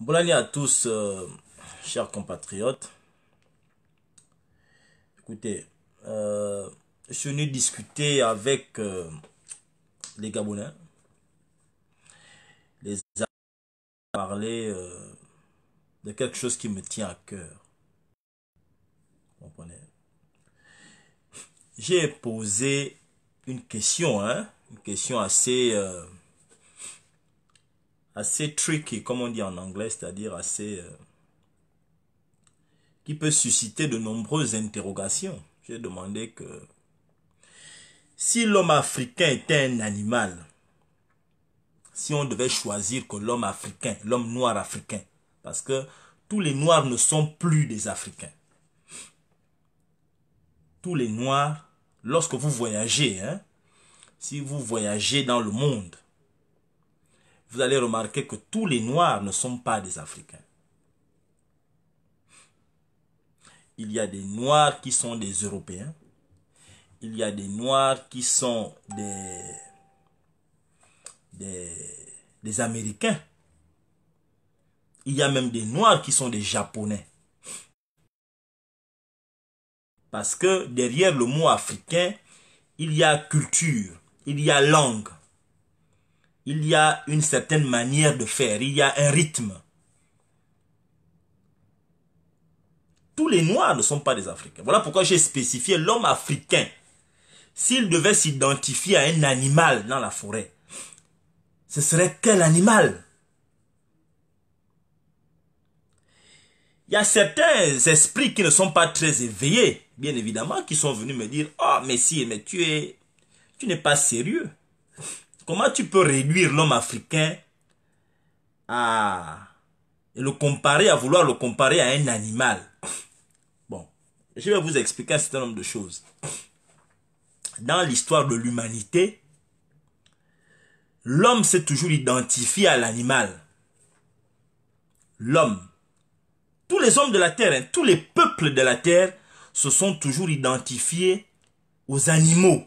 Bonne année à tous, euh, chers compatriotes. Écoutez, euh, je suis venu discuter avec euh, les Gabonais. Les a parlé de quelque chose qui me tient à cœur. Vous comprenez J'ai posé une question, hein, une question assez assez tricky, comme on dit en anglais, c'est-à-dire assez... Euh, qui peut susciter de nombreuses interrogations. J'ai demandé que si l'homme africain était un animal, si on devait choisir que l'homme africain, l'homme noir africain, parce que tous les noirs ne sont plus des Africains. Tous les noirs, lorsque vous voyagez, hein, si vous voyagez dans le monde, vous allez remarquer que tous les Noirs ne sont pas des Africains. Il y a des Noirs qui sont des Européens. Il y a des Noirs qui sont des, des, des Américains. Il y a même des Noirs qui sont des Japonais. Parce que derrière le mot africain, il y a culture, il y a langue il y a une certaine manière de faire, il y a un rythme. Tous les Noirs ne sont pas des Africains. Voilà pourquoi j'ai spécifié l'homme africain. S'il devait s'identifier à un animal dans la forêt, ce serait quel animal Il y a certains esprits qui ne sont pas très éveillés, bien évidemment, qui sont venus me dire, oh, mais si, mais tu es, tu n'es pas sérieux. Comment tu peux réduire l'homme africain à le comparer, à vouloir le comparer à un animal Bon, je vais vous expliquer un certain nombre de choses. Dans l'histoire de l'humanité, l'homme s'est toujours identifié à l'animal. L'homme, tous les hommes de la terre, hein, tous les peuples de la terre se sont toujours identifiés aux animaux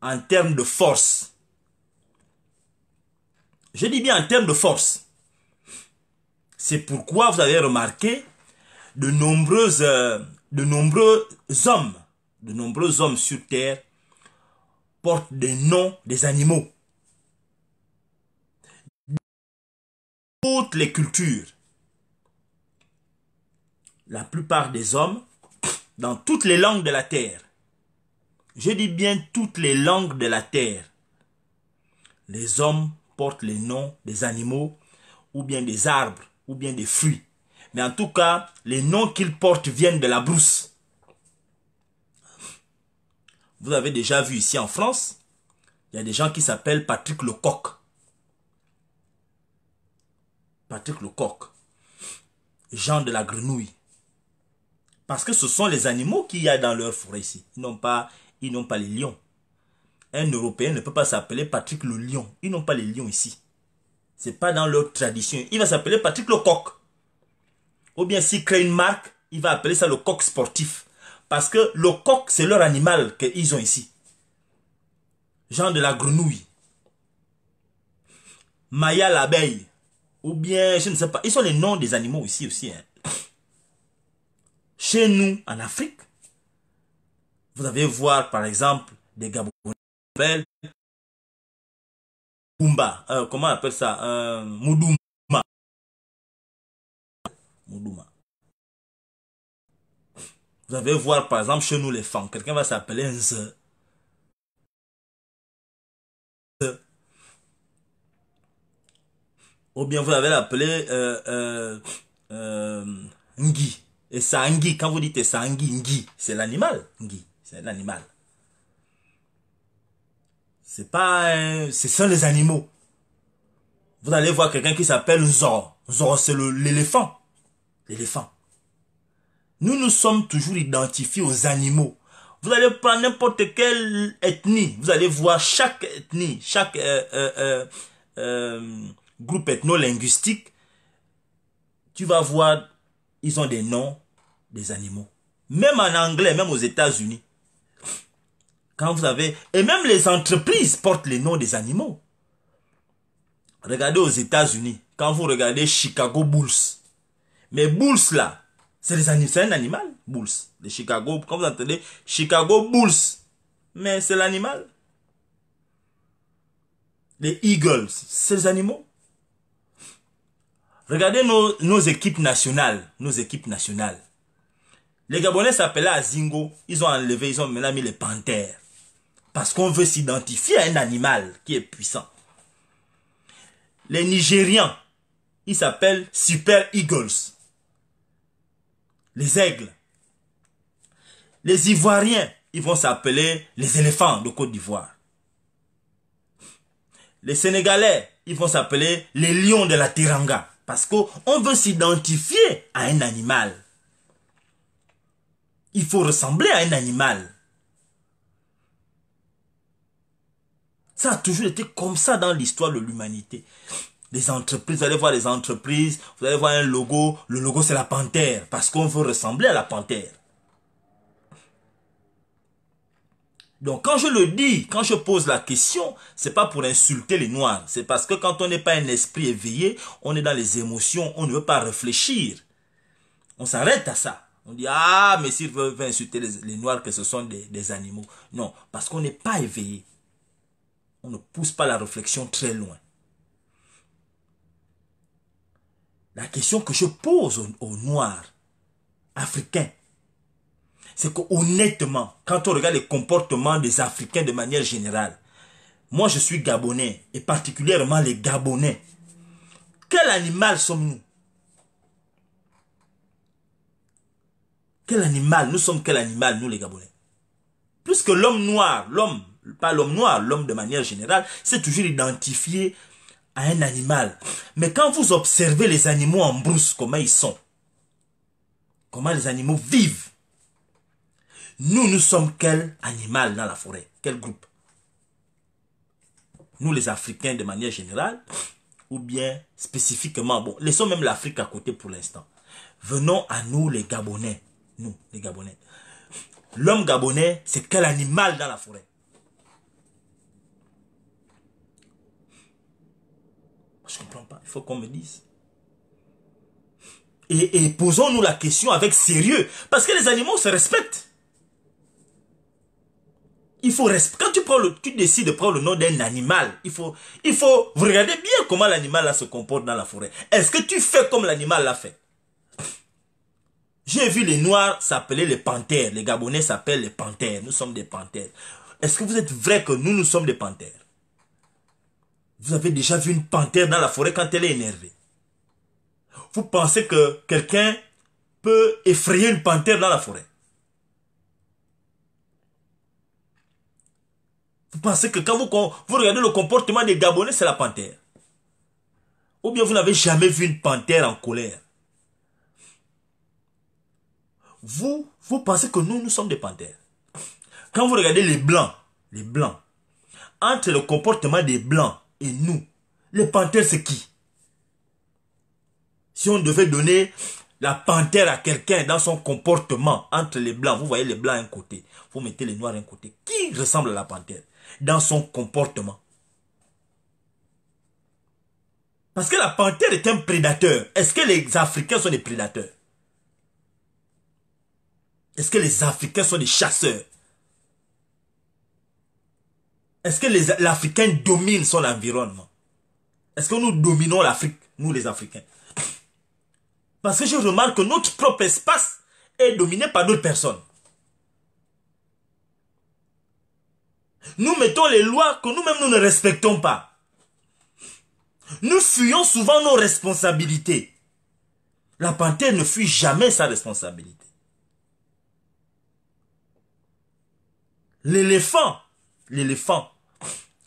en termes de force. Je dis bien en termes de force. C'est pourquoi vous avez remarqué de nombreuses, euh, de nombreux hommes, de nombreux hommes sur terre portent des noms des animaux. Toutes les cultures. La plupart des hommes, dans toutes les langues de la terre, je dis bien toutes les langues de la terre. Les hommes portent les noms des animaux ou bien des arbres ou bien des fruits. Mais en tout cas, les noms qu'ils portent viennent de la brousse. Vous avez déjà vu ici en France, il y a des gens qui s'appellent Patrick Lecoq. Patrick Lecoq. Jean de la grenouille. Parce que ce sont les animaux qu'il y a dans leur forêt ici. Ils n'ont pas ils n'ont pas les lions. Un Européen ne peut pas s'appeler Patrick le lion. Ils n'ont pas les lions ici. C'est pas dans leur tradition. Il va s'appeler Patrick le coq. Ou bien s'il crée une marque, il va appeler ça le coq sportif. Parce que le coq, c'est leur animal qu'ils ont ici. Genre de la grenouille. Maya l'abeille. Ou bien, je ne sais pas. Ils sont les noms des animaux ici aussi. Hein. Chez nous, en Afrique, vous avez voir, par exemple, des Gabonais, Kumba, euh, comment on appelle ça euh, Moudouma. Moudouma. Vous avez voir, par exemple, chez nous, les femmes, quelqu'un va s'appeler un Ou bien vous avez l'appeler euh, euh Et ça, Ngi, quand vous dites ça, Ngui, Ngi, c'est l'animal, Ngi. C'est un animal. C'est pas Ce les animaux. Vous allez voir quelqu'un qui s'appelle Zor. Zor, c'est l'éléphant. L'éléphant. Nous nous sommes toujours identifiés aux animaux. Vous allez prendre n'importe quelle ethnie. Vous allez voir chaque ethnie, chaque euh, euh, euh, groupe ethno-linguistique. Tu vas voir, ils ont des noms des animaux. Même en anglais, même aux États-Unis. Quand vous avez... Et même les entreprises portent les noms des animaux. Regardez aux États-Unis. Quand vous regardez Chicago Bulls. Mais Bulls là, c'est un animal, Bulls. De Chicago, quand vous entendez Chicago Bulls. Mais c'est l'animal. Les Eagles, c'est les animaux. Regardez nos, nos, équipes nationales. Nos équipes nationales. Les Gabonais s'appelaient Azingo. Ils ont enlevé, ils ont maintenant mis les panthères. Parce qu'on veut s'identifier à un animal qui est puissant. Les Nigérians, ils s'appellent Super Eagles. Les aigles. Les Ivoiriens, ils vont s'appeler les éléphants de Côte d'Ivoire. Les Sénégalais, ils vont s'appeler les lions de la Teranga. Parce qu'on veut s'identifier à un animal. Il faut ressembler à un animal. Ça a toujours été comme ça dans l'histoire de l'humanité. Les entreprises, vous allez voir les entreprises, vous allez voir un logo, le logo c'est la panthère, parce qu'on veut ressembler à la panthère. Donc quand je le dis, quand je pose la question, c'est pas pour insulter les noirs, c'est parce que quand on n'est pas un esprit éveillé, on est dans les émotions, on ne veut pas réfléchir. On s'arrête à ça. On dit, ah, mais si veut, insulter les, noirs, que ce sont des animaux. Non, parce qu'on n'est pas éveillé on ne pousse pas la réflexion très loin. La question que je pose aux, Noirs africains, c'est qu'honnêtement, quand on regarde les comportements des Africains de manière générale, moi je suis Gabonais, et particulièrement les Gabonais. Quel animal sommes-nous Quel animal Nous sommes quel animal, nous les Gabonais Plus que l'homme noir, l'homme pas l'homme noir, l'homme de manière générale, c'est toujours identifié à un animal. Mais quand vous observez les animaux en brousse, comment ils sont, comment les animaux vivent, nous, nous sommes quel animal dans la forêt Quel groupe Nous, les Africains, de manière générale, ou bien spécifiquement, bon, laissons même l'Afrique à côté pour l'instant. Venons à nous, les Gabonais. Nous, les Gabonais. L'homme gabonais, c'est quel animal dans la forêt Je ne comprends pas. Il faut qu'on me dise. Et, posons-nous la question avec sérieux. Parce que les animaux se respectent. Il faut respecter. Quand tu, prends le, tu décides de prendre le nom d'un animal, il faut, il faut regarder bien comment l'animal se comporte dans la forêt. Est-ce que tu fais comme l'animal l'a fait J'ai vu les Noirs s'appeler les panthères. Les Gabonais s'appellent les panthères. Nous sommes des panthères. Est-ce que vous êtes vrai que nous, nous sommes des panthères vous avez déjà vu une panthère dans la forêt quand elle est énervée. Vous pensez que quelqu'un peut effrayer une panthère dans la forêt. Vous pensez que quand vous, vous regardez le comportement des Gabonais, c'est la panthère. Ou bien vous n'avez jamais vu une panthère en colère. Vous, vous pensez que nous, nous sommes des panthères. Quand vous regardez les blancs, les blancs, entre le comportement des blancs et nous, les panthères, c'est qui Si on devait donner la panthère à quelqu'un dans son comportement entre les blancs, vous voyez les blancs à un côté, vous mettez les noirs à un côté, qui ressemble à la panthère dans son comportement Parce que la panthère est un prédateur. Est-ce que les Africains sont des prédateurs Est-ce que les Africains sont des chasseurs est-ce que l'Africain domine son environnement Est-ce que nous dominons l'Afrique, nous les Africains Parce que je remarque que notre propre espace est dominé par d'autres personnes. Nous mettons les lois que nous-mêmes nous ne respectons pas. Nous fuyons souvent nos responsabilités. La panthère ne fuit jamais sa responsabilité. L'éléphant, l'éléphant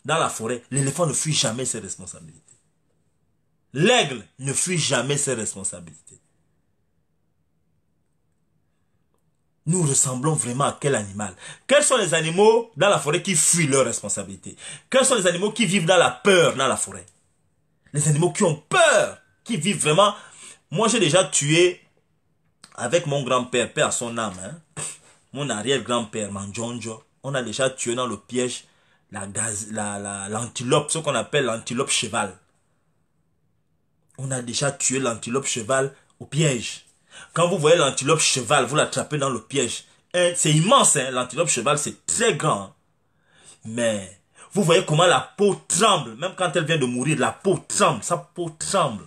dans la forêt, l'éléphant ne fuit jamais ses responsabilités. L'aigle ne fuit jamais ses responsabilités. Nous ressemblons vraiment à quel animal Quels sont les animaux dans la forêt qui fuient leurs responsabilités Quels sont les animaux qui vivent dans la peur dans la forêt Les animaux qui ont peur, qui vivent vraiment... Moi j'ai déjà tué avec mon grand-père, père à son âme, hein. mon arrière-grand-père, Manjonjo, on a déjà tué dans le piège la gaz, l'antilope, ce qu'on appelle l'antilope cheval. On a déjà tué l'antilope cheval au piège. Quand vous voyez l'antilope cheval, vous l'attrapez dans le piège. C'est immense, hein, l'antilope cheval, c'est très grand. Mais vous voyez comment la peau tremble. Même quand elle vient de mourir, la peau tremble. Sa peau tremble.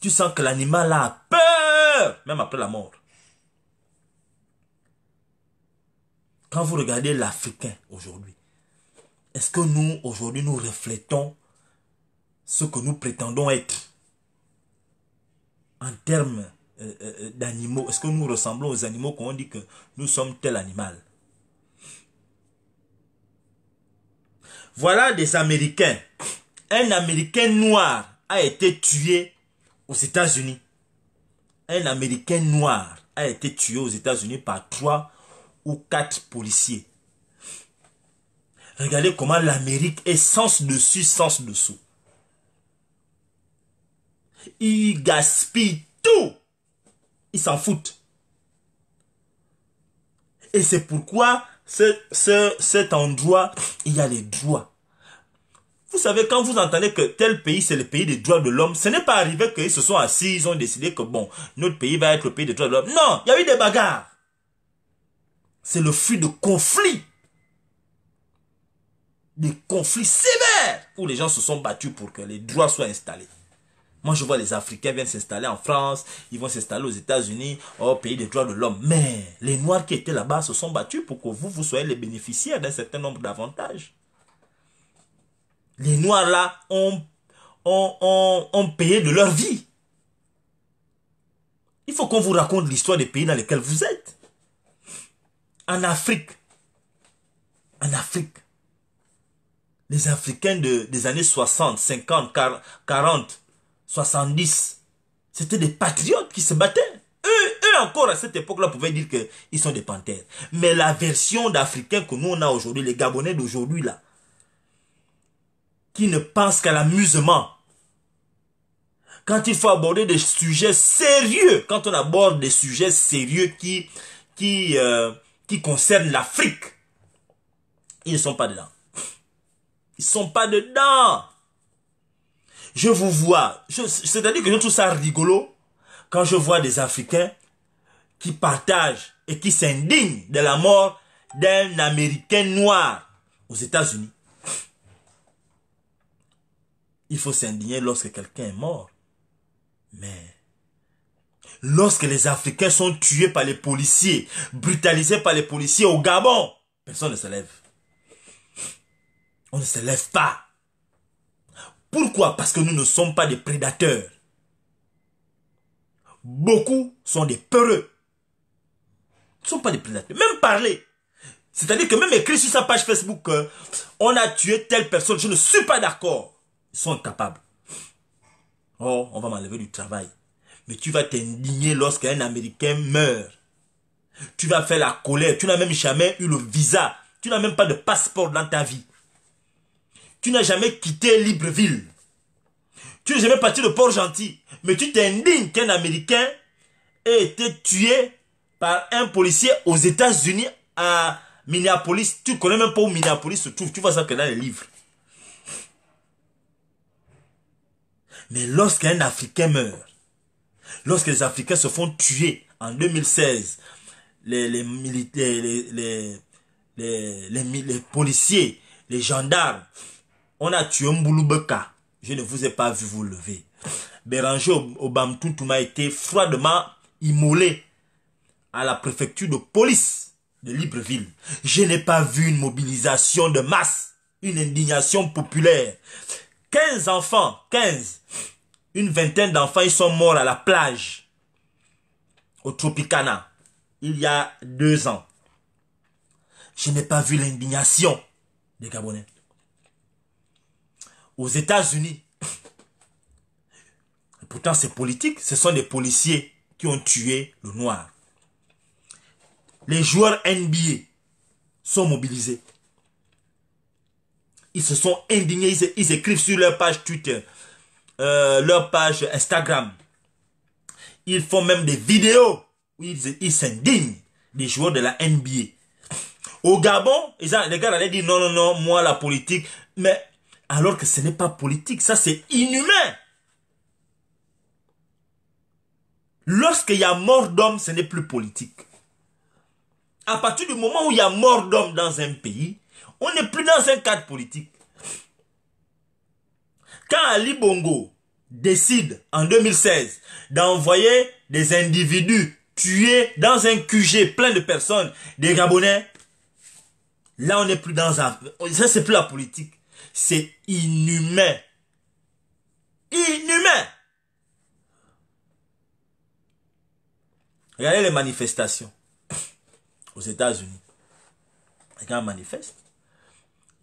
Tu sens que l'animal a peur, même après la mort. Quand vous regardez l'Africain aujourd'hui, est-ce que nous, aujourd'hui, nous reflétons ce que nous prétendons être en termes euh, euh, euh, d'animaux Est-ce que nous ressemblons aux animaux quand on dit que nous sommes tel animal Voilà des Américains. Un Américain noir a été tué aux États-Unis. Un Américain noir a été tué aux États-Unis par trois ou quatre policiers. Regardez comment l'Amérique est sens dessus, sens dessous. Il gaspille tout. il s'en foutent. Et c'est pourquoi ce, cet endroit, il y a les droits. Vous savez, quand vous entendez que tel pays, c'est le pays des droits de l'homme, ce n'est pas arrivé qu'ils se sont assis, ils ont décidé que, bon, notre pays va être le pays des droits de l'homme. Non, il y a eu des bagarres. C'est le fruit de conflits des conflits sévères où les gens se sont battus pour que les droits soient installés. Moi, je vois les Africains viennent s'installer en France, ils vont s'installer aux États-Unis, au pays des droits de l'homme. Mais les Noirs qui étaient là-bas se sont battus pour que vous, vous soyez les bénéficiaires d'un certain nombre d'avantages. Les Noirs là ont, ont, ont payé de leur vie. Il faut qu'on vous raconte l'histoire des pays dans lesquels vous êtes. En Afrique, en Afrique, les Africains de, des années 60, 50, 40, 70. C'était des patriotes qui se battaient. Eux, encore à cette époque-là pouvaient dire qu'ils sont des panthères. Mais la version d'Africains que nous on a aujourd'hui, les Gabonais d'aujourd'hui là, qui ne pensent qu'à l'amusement. Quand il faut aborder des sujets sérieux, quand on aborde des sujets sérieux qui, qui, euh, qui concernent l'Afrique, ils ne sont pas dedans. Ils ne sont pas dedans. Je vous vois. C'est-à-dire que je trouve ça rigolo quand je vois des Africains qui partagent et qui s'indignent de la mort d'un Américain noir aux États-Unis. Il faut s'indigner lorsque quelqu'un est mort. Mais lorsque les Africains sont tués par les policiers, brutalisés par les policiers au Gabon, personne ne se lève. On ne se lève pas. Pourquoi Parce que nous ne sommes pas des prédateurs. Beaucoup sont des peureux. Ils ne sont pas des prédateurs. Même parler. C'est-à-dire que même écrire sur sa page Facebook, euh, on a tué telle personne, je ne suis pas d'accord. Ils sont capables. Oh, on va m'enlever du travail. Mais tu vas t'indigner lorsqu'un Américain meurt. Tu vas faire la colère. Tu n'as même jamais eu le visa. Tu n'as même pas de passeport dans ta vie. Tu n'as jamais quitté Libreville. Tu n'es jamais parti de Port-Gentil. Mais tu t'indignes qu'un Américain ait été tué par un policier aux États-Unis à Minneapolis. Tu ne connais même pas où Minneapolis se trouve. Tu vois ça que dans les livres. Mais lorsqu'un Africain meurt, lorsque les Africains se font tuer en 2016, les, militaires, les policiers, les gendarmes, on a tué Mbouloubeka. Je ne vous ai pas vu vous lever. Béranger tout m'a été froidement immolé à la préfecture de police de Libreville. Je n'ai pas vu une mobilisation de masse, une indignation populaire. 15 enfants, 15, une vingtaine d'enfants, ils sont morts à la plage au Tropicana il y a deux ans. Je n'ai pas vu l'indignation des Gabonais aux États-Unis. Pourtant, c'est politique. Ce sont des policiers qui ont tué le noir. Les joueurs NBA sont mobilisés. Ils se sont indignés. Ils, écrivent sur leur page Twitter, euh, leur page Instagram. Ils font même des vidéos où ils s'indignent des joueurs de la NBA. Au Gabon, les gars allaient dire non, non, non, moi la politique. Mais alors que ce n'est pas politique, ça c'est inhumain. Lorsqu'il y a mort d'homme, ce n'est plus politique. À partir du moment où il y a mort d'homme dans un pays, on n'est plus dans un cadre politique. Quand Ali Bongo décide en 2016 d'envoyer des individus tués dans un QG plein de personnes, des Gabonais, là on n'est plus dans un... Ça c'est plus la politique c'est inhumain. Inhumain. Regardez les manifestations aux États-Unis. Les un manifeste.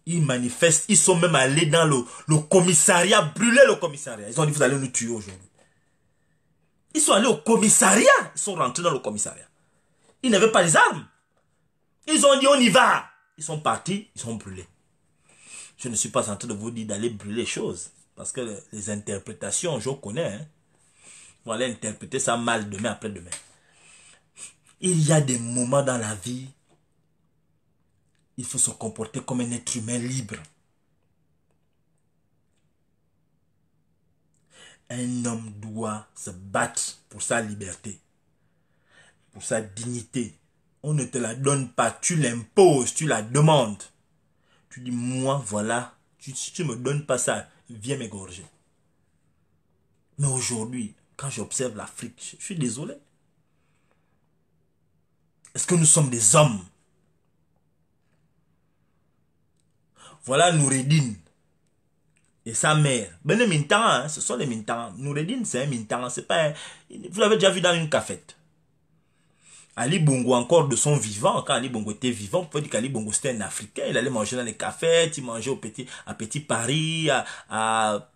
Ils manifestent. Ils sont même allés dans le, commissariat, brûler le commissariat. Ils ont dit, vous allez nous tuer aujourd'hui. Ils sont allés au commissariat. Ils sont rentrés dans le commissariat. Ils n'avaient pas les armes. Ils ont dit, on y va. Ils sont partis, ils sont brûlés. Je ne suis pas en train de vous dire d'aller brûler les choses. Parce que les interprétations, je connais. Hein. Vous allez interpréter ça mal demain après-demain. Il y a des moments dans la vie, il faut se comporter comme un être humain libre. Un homme doit se battre pour sa liberté, pour sa dignité. On ne te la donne pas, tu l'imposes, tu la demandes. Tu dis, moi, voilà, tu, si tu ne me donnes pas ça, viens m'égorger. Mais aujourd'hui, quand j'observe l'Afrique, je suis désolé. Est-ce que nous sommes des hommes Voilà Noureddin et sa mère. Ben, les mintans, hein, ce sont les mintans. Noureddin, c'est un mintan. pas Vous l'avez déjà vu dans une cafette. Ali Bongo encore de son vivant, quand Ali Bongo était vivant, on pouvait dire qu'Ali Bongo c'était un Africain, il allait manger dans les cafés, il mangeait au petit, à Petit Paris, à, à,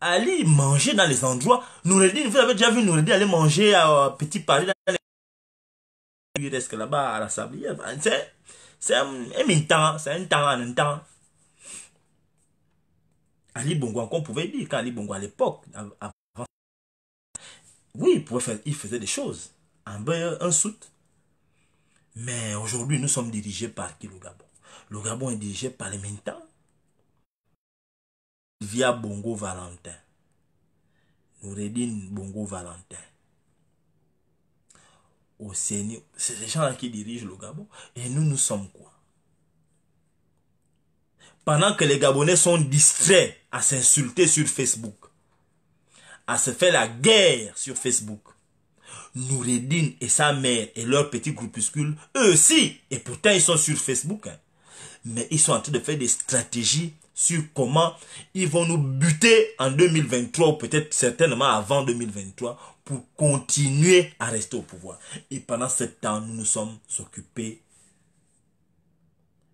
aller manger dans les endroits. dit, vous avez déjà vu dit, aller manger à Petit Paris dans les il reste là-bas à la sablière. C'est un, temps, c'est un temps un temps. Ali Bongo, encore, on pouvait dire, quand Ali Bongo à l'époque, avant, oui, pouvait il faisait des choses un soute. Mais aujourd'hui, nous sommes dirigés par qui le Gabon Le Gabon est dirigé par les militants. Via Bongo Valentin. Noureddin Bongo Valentin. C'est ces gens-là qui dirigent le Gabon. Et nous, nous sommes quoi Pendant que les Gabonais sont distraits à s'insulter sur Facebook, à se faire la guerre sur Facebook, Noureddin et sa mère et leur petit groupuscule, eux aussi, et pourtant ils sont sur Facebook, hein. mais ils sont en train de faire des stratégies sur comment ils vont nous buter en 2023 ou peut-être certainement avant 2023 pour continuer à rester au pouvoir. Et pendant ce temps, nous nous sommes occupés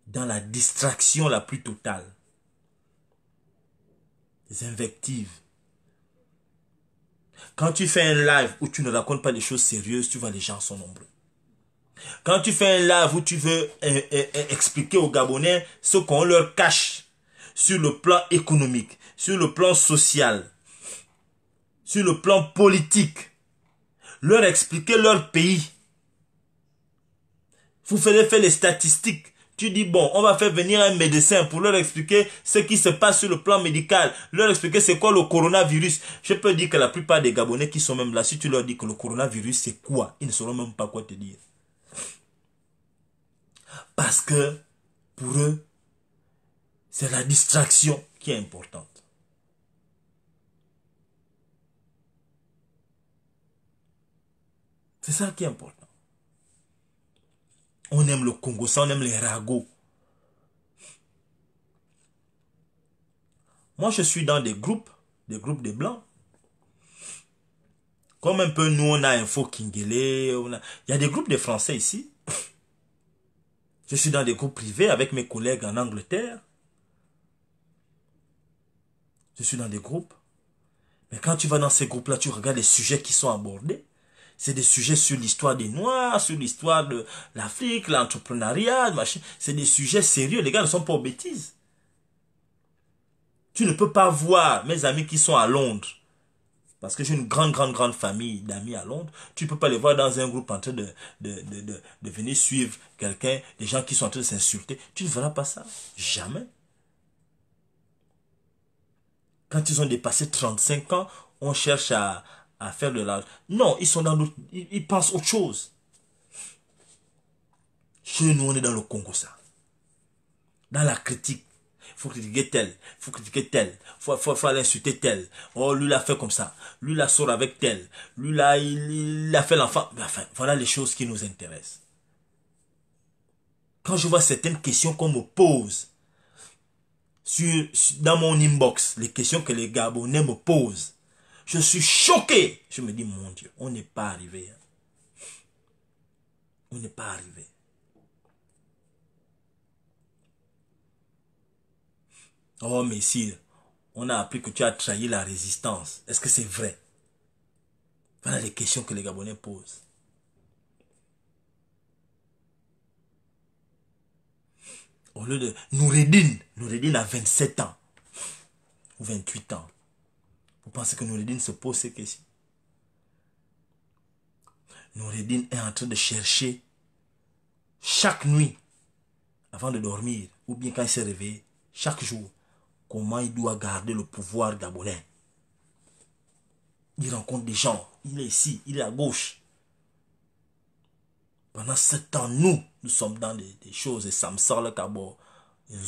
dans la distraction la plus totale. Les invectives, quand tu fais un live où tu ne racontes pas des choses sérieuses, tu vois les gens sont nombreux. Quand tu fais un live où tu veux euh, euh, euh, expliquer aux Gabonais ce qu'on leur cache sur le plan économique, sur le plan social, sur le plan politique, leur expliquer leur pays. Vous ferez faire les statistiques tu dis, bon, on va faire venir un médecin pour leur expliquer ce qui se passe sur le plan médical, leur expliquer c'est quoi le coronavirus. Je peux dire que la plupart des Gabonais qui sont même là, si tu leur dis que le coronavirus c'est quoi, ils ne sauront même pas quoi te dire. Parce que pour eux, c'est la distraction qui est importante. C'est ça qui est important. On aime le Congo, ça on aime les ragots. Moi je suis dans des groupes, des groupes de blancs. Comme un peu nous on a Info Kingele, on il y a des groupes de Français ici. Je suis dans des groupes privés avec mes collègues en Angleterre. Je suis dans des groupes. Mais quand tu vas dans ces groupes-là, tu regardes les sujets qui sont abordés. C'est des sujets sur l'histoire des Noirs, sur l'histoire de l'Afrique, l'entrepreneuriat, machin. C'est des sujets sérieux. Les gars ne sont pas aux bêtises. Tu ne peux pas voir mes amis qui sont à Londres. Parce que j'ai une grande, grande, grande famille d'amis à Londres. Tu ne peux pas les voir dans un groupe en train de, de, de venir suivre quelqu'un, des gens qui sont en train de s'insulter. Tu ne verras pas ça. Jamais. Quand ils ont dépassé 35 ans, on cherche à, à faire de l'argent. Non, ils sont dans ils, pensent autre chose. Chez nous, on est dans le Congo, ça. Dans la critique. Faut critiquer tel, faut critiquer tel, faut, faut, l'insulter tel. Oh, lui l'a fait comme ça, lui l'a sort avec tel, lui l'a, il, l'a fait l'enfant. Enfin, voilà les choses qui nous intéressent. Quand je vois certaines questions qu'on me pose, sur, dans mon inbox, les questions que les Gabonais me posent, je suis choqué. Je me dis, mon Dieu, on n'est pas arrivé. Hein. On n'est pas arrivé. Oh, messieurs, on a appris que tu as trahi la résistance. Est-ce que c'est vrai Voilà les questions que les Gabonais posent. Au lieu de Nouredine. Nouredine a 27 ans ou 28 ans. Vous pensez que Noureddin se pose ces questions Noureddin est en train de chercher chaque nuit, avant de dormir, ou bien quand il s'est réveillé, chaque jour, comment il doit garder le pouvoir gabonais. Il rencontre des gens, il est ici, il est à gauche. Pendant sept temps, nous, nous sommes dans des, choses, et sort le Cabo, le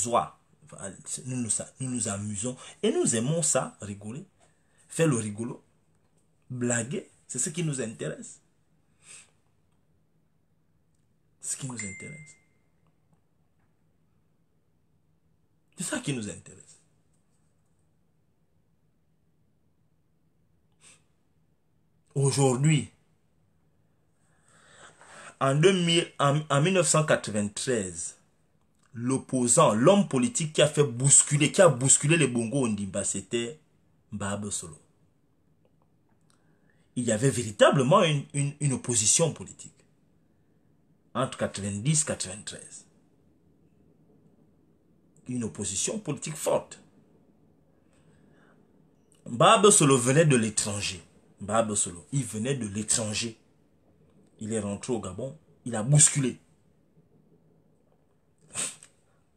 nous nous nous amusons et nous aimons ça, rigoler faire le rigolo, blaguer, c'est ce qui nous intéresse. Ce qui nous intéresse. C'est ça qui nous intéresse. Aujourd'hui, en, en, 1993, l'opposant, l'homme politique qui a fait bousculer, qui a bousculé les Bongo Ndimba, c'était Babesolo. Solo il y avait véritablement une, opposition politique entre 90 et 93. Une opposition politique forte. Bab Solo venait de l'étranger. Bab Solo, il venait de l'étranger. Il est rentré au Gabon, il a bousculé.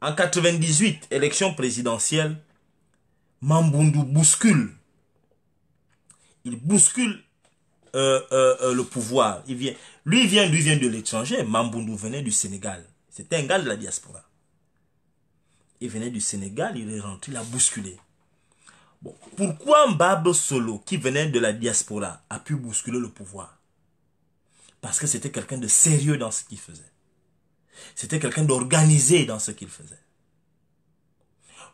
En 98, élection présidentielle, Mambundu bouscule. Il bouscule euh, euh, euh, le pouvoir. Il vient, lui vient, lui vient de l'étranger. Mamboundou venait du Sénégal. C'était un gars de la diaspora. Il venait du Sénégal, il est rentré, il a bousculé. pourquoi Mbab Solo, qui venait de la diaspora, a pu bousculer le pouvoir Parce que c'était quelqu'un de sérieux dans ce qu'il faisait. C'était quelqu'un d'organisé dans ce qu'il faisait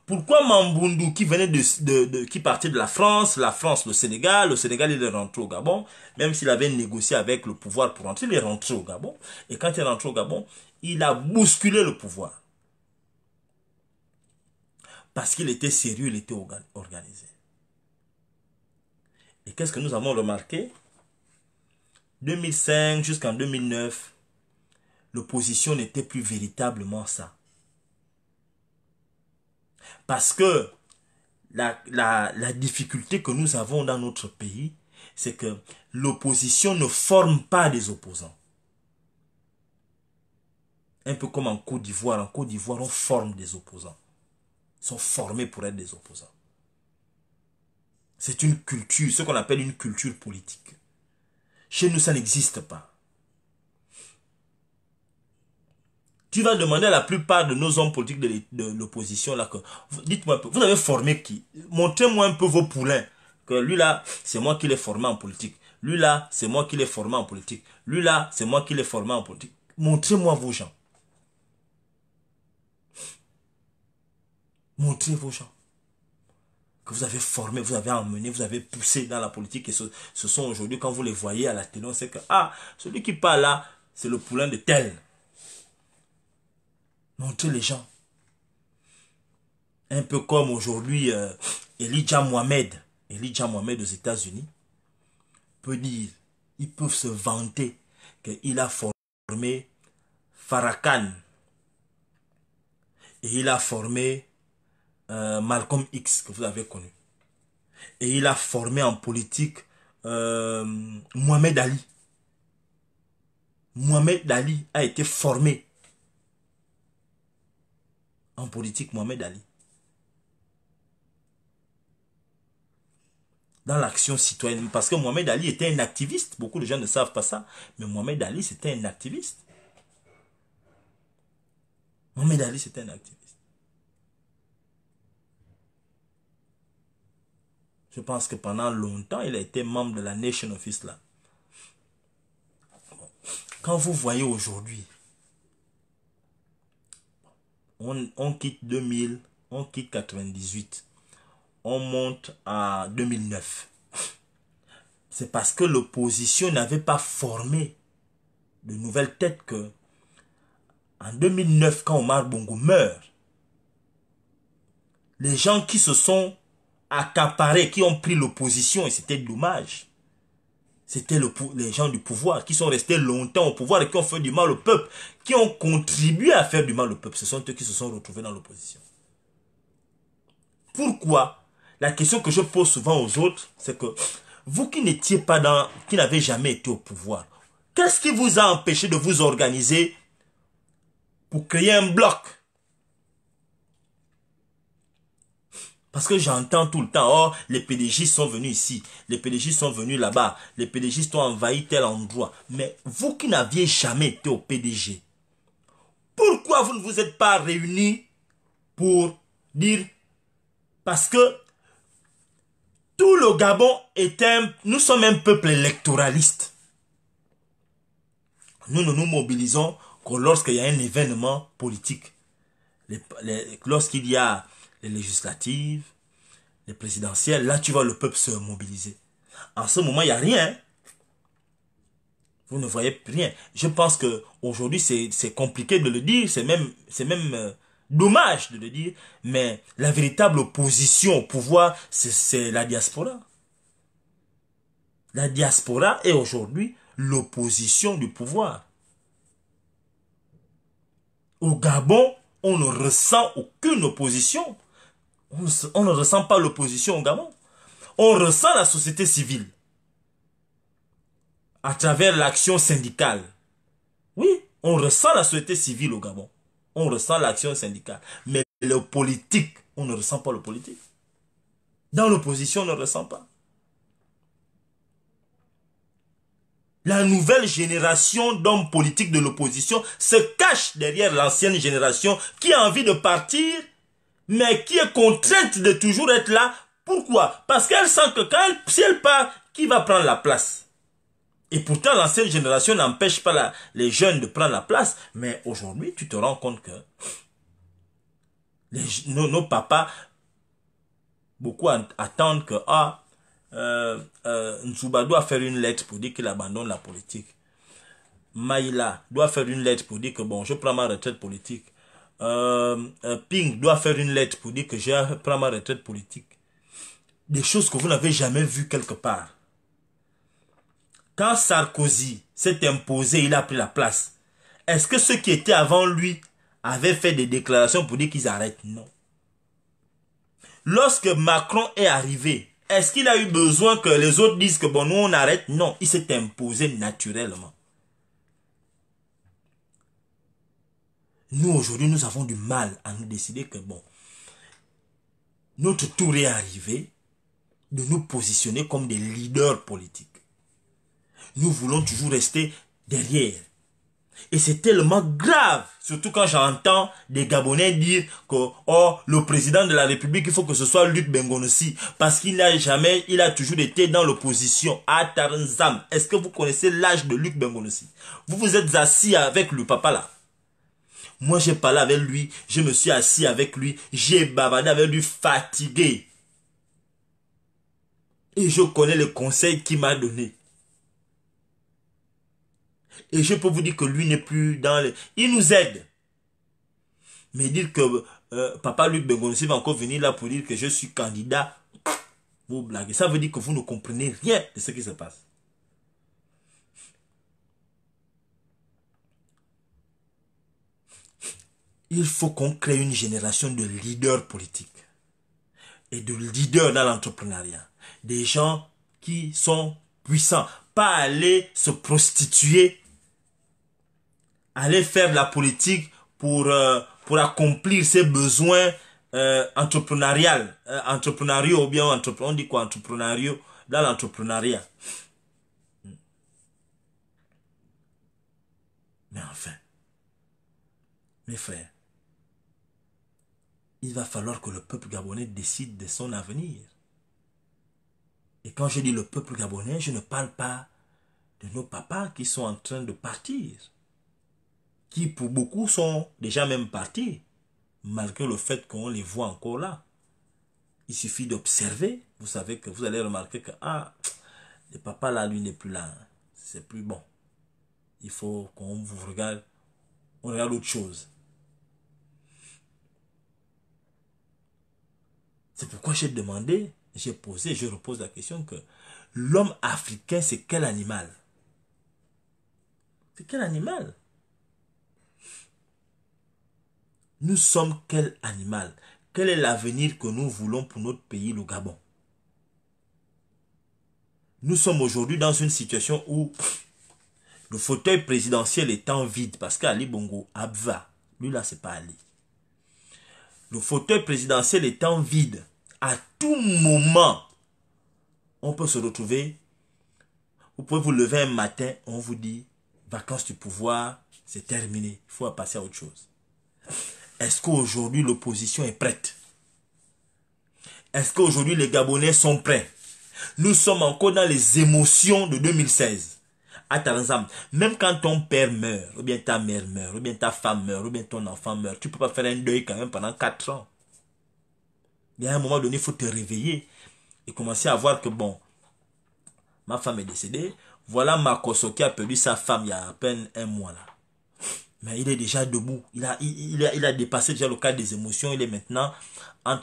pourquoi Mamboundou, qui venait de, qui partait de la France, la France, le Sénégal, le Sénégal, il est rentré au Gabon, même s'il avait négocié avec le pouvoir pour rentrer, il est rentré au Gabon. Et quand il est rentré au Gabon, il a bousculé le pouvoir. Parce qu'il était sérieux, il était organisé. Et qu'est-ce que nous avons remarqué 2005 jusqu'en 2009, l'opposition n'était plus véritablement ça. Parce que la, difficulté que nous avons dans notre pays, c'est que l'opposition ne forme pas des opposants. Un peu comme en Côte d'Ivoire. En Côte d'Ivoire, on forme des opposants. Ils sont formés pour être des opposants. C'est une culture, ce qu'on appelle une culture politique. Chez nous, ça n'existe pas. Tu vas demander à la plupart de nos hommes politiques de l'opposition là que dites-moi un peu, vous avez formé qui Montrez-moi un peu vos poulains. Que lui là, c'est moi qui l'ai formé en politique. Lui là, c'est moi qui l'ai formé en politique. Lui là, c'est moi qui l'ai formé en politique. Montrez-moi vos gens. Montrez vos gens que vous avez formé, vous avez emmené, vous avez poussé dans la politique. Et ce, ce sont aujourd'hui, quand vous les voyez à la télé, on sait que, ah, celui qui parle là, c'est le poulain de tel tous les gens. Un peu comme aujourd'hui, euh, Elijah Mohamed, Elijah Mohamed aux États-Unis, peut dire, ils peuvent se vanter qu'il a formé Farrakhan et il a formé euh, Malcolm X que vous avez connu. Et il a formé en politique euh, Mohamed Ali. Mohamed Ali a été formé en politique Mohamed Ali. Dans l'action citoyenne. Parce que Mohamed Ali était un activiste. Beaucoup de gens ne savent pas ça. Mais Mohamed Ali, c'était un activiste. Mohamed Ali, c'était un activiste. Je pense que pendant longtemps, il a été membre de la Nation of Islam. Quand vous voyez aujourd'hui on, quitte 2000, on quitte 98, on monte à 2009. C'est parce que l'opposition n'avait pas formé de nouvelles têtes que, en 2009, quand Omar Bongo meurt, les gens qui se sont accaparés, qui ont pris l'opposition, et c'était dommage, c'était les gens du pouvoir qui sont restés longtemps au pouvoir et qui ont fait du mal au peuple, qui ont contribué à faire du mal au peuple. Ce sont eux qui se sont retrouvés dans l'opposition. Pourquoi La question que je pose souvent aux autres, c'est que vous qui n'étiez pas dans, qui n'avez jamais été au pouvoir, qu'est-ce qui vous a empêché de vous organiser pour créer un bloc Parce que j'entends tout le temps, oh, les PDG sont venus ici, les PDG sont venus là-bas, les PDG ont envahi tel endroit. Mais vous qui n'aviez jamais été au PDG, pourquoi vous ne vous êtes pas réunis pour dire, parce que tout le Gabon est un, nous sommes un peuple électoraliste. Nous ne nous, nous mobilisons que lorsqu'il y a un événement politique. Lorsqu'il y a les législatives, les présidentielles. Là, tu vois le peuple se mobiliser. En ce moment, il n'y a rien. Hein. Vous ne voyez rien. Je pense qu'aujourd'hui, c'est compliqué de le dire. C'est même, même euh, dommage de le dire. Mais la véritable opposition au pouvoir, c'est la diaspora. La diaspora est aujourd'hui l'opposition du pouvoir. Au Gabon, on ne ressent aucune opposition on ne ressent pas l'opposition au Gabon. On ressent la société civile à travers l'action syndicale. Oui, on ressent la société civile au Gabon. On ressent l'action syndicale. Mais le politique, on ne ressent pas le politique. Dans l'opposition, on ne ressent pas. La nouvelle génération d'hommes politiques de l'opposition se cache derrière l'ancienne génération qui a envie de partir mais qui est contrainte de toujours être là. Pourquoi Parce qu'elle sent que quand elle, si elle part, qui va prendre la place et pourtant, l'ancienne génération n'empêche pas les jeunes de prendre la place. Mais aujourd'hui, tu te rends compte que nos, papas, beaucoup attendent que ah, euh, euh, doit faire une lettre pour dire qu'il abandonne la politique. Maïla doit faire une lettre pour dire que bon, je prends ma retraite politique. Euh, euh, Ping doit faire une lettre pour dire que je prends ma retraite politique. Des choses que vous n'avez jamais vues quelque part. Quand Sarkozy s'est imposé, il a pris la place. Est-ce que ceux qui étaient avant lui avaient fait des déclarations pour dire qu'ils arrêtent Non. Lorsque Macron est arrivé, est-ce qu'il a eu besoin que les autres disent que bon, nous on arrête Non, il s'est imposé naturellement. Nous, aujourd'hui, nous avons du mal à nous décider que, bon, notre tour est arrivé de nous positionner comme des leaders politiques. Nous voulons toujours rester derrière. Et c'est tellement grave, surtout quand j'entends des Gabonais dire que oh le président de la République, il faut que ce soit Luc Bengonossi parce qu'il n'a jamais, il a toujours été dans l'opposition à Taranzam. Est-ce que vous connaissez l'âge de Luc Bengonossi Vous vous êtes assis avec le papa là. Moi, j'ai parlé avec lui, je me suis assis avec lui, j'ai bavardé avec lui fatigué. Et je connais le conseil qu'il m'a donné. Et je peux vous dire que lui n'est plus dans le... Il nous aide. Mais dire que euh, papa Luc Bengonossi va encore venir là pour dire que je suis candidat, vous blaguez. Ça veut dire que vous ne comprenez rien de ce qui se passe. Il faut qu'on crée une génération de leaders politiques et de leaders dans l'entrepreneuriat. Des gens qui sont puissants. Pas aller se prostituer, aller faire la politique pour, euh, pour accomplir ses besoins euh, euh entrepreneuriaux, ou bien on dit quoi entrepreneuriaux, dans l'entrepreneuriat. Mais enfin, mes frères, il va falloir que le peuple gabonais décide de son avenir. Et quand je dis le peuple gabonais, je ne parle pas de nos papas qui sont en train de partir, qui pour beaucoup sont déjà même partis, malgré le fait qu'on les voit encore là. Il suffit d'observer, vous savez que vous allez remarquer que, ah, le papa là, lui n'est plus là, c'est plus bon. Il faut qu'on vous regarde, on regarde autre chose. C'est pourquoi j'ai demandé, j'ai posé, je repose la question que l'homme africain, c'est quel animal C'est quel animal Nous sommes quel animal Quel est l'avenir que nous voulons pour notre pays, le Gabon Nous sommes aujourd'hui dans une situation où le fauteuil présidentiel est en vide parce qu'Ali Bongo, Abva, lui là, c'est pas Ali. Le fauteuil présidentiel est en vide à tout moment, on peut se retrouver. Vous pouvez vous lever un matin, on vous dit, vacances du pouvoir, c'est terminé. Il faut passer à autre chose. Est-ce qu'aujourd'hui l'opposition est prête Est-ce qu'aujourd'hui les Gabonais sont prêts Nous sommes encore dans les émotions de 2016. Attends, même quand ton père meurt, ou bien ta mère meurt, ou bien ta femme meurt, ou bien ton enfant meurt, tu ne peux pas faire un deuil quand même pendant 4 ans y a un moment donné, il faut te réveiller et commencer à voir que, bon, ma femme est décédée. Voilà Makoso qui a perdu sa femme il y a à peine un mois là. Mais il est déjà debout. Il a, a, dépassé déjà le cadre des émotions. Il est maintenant,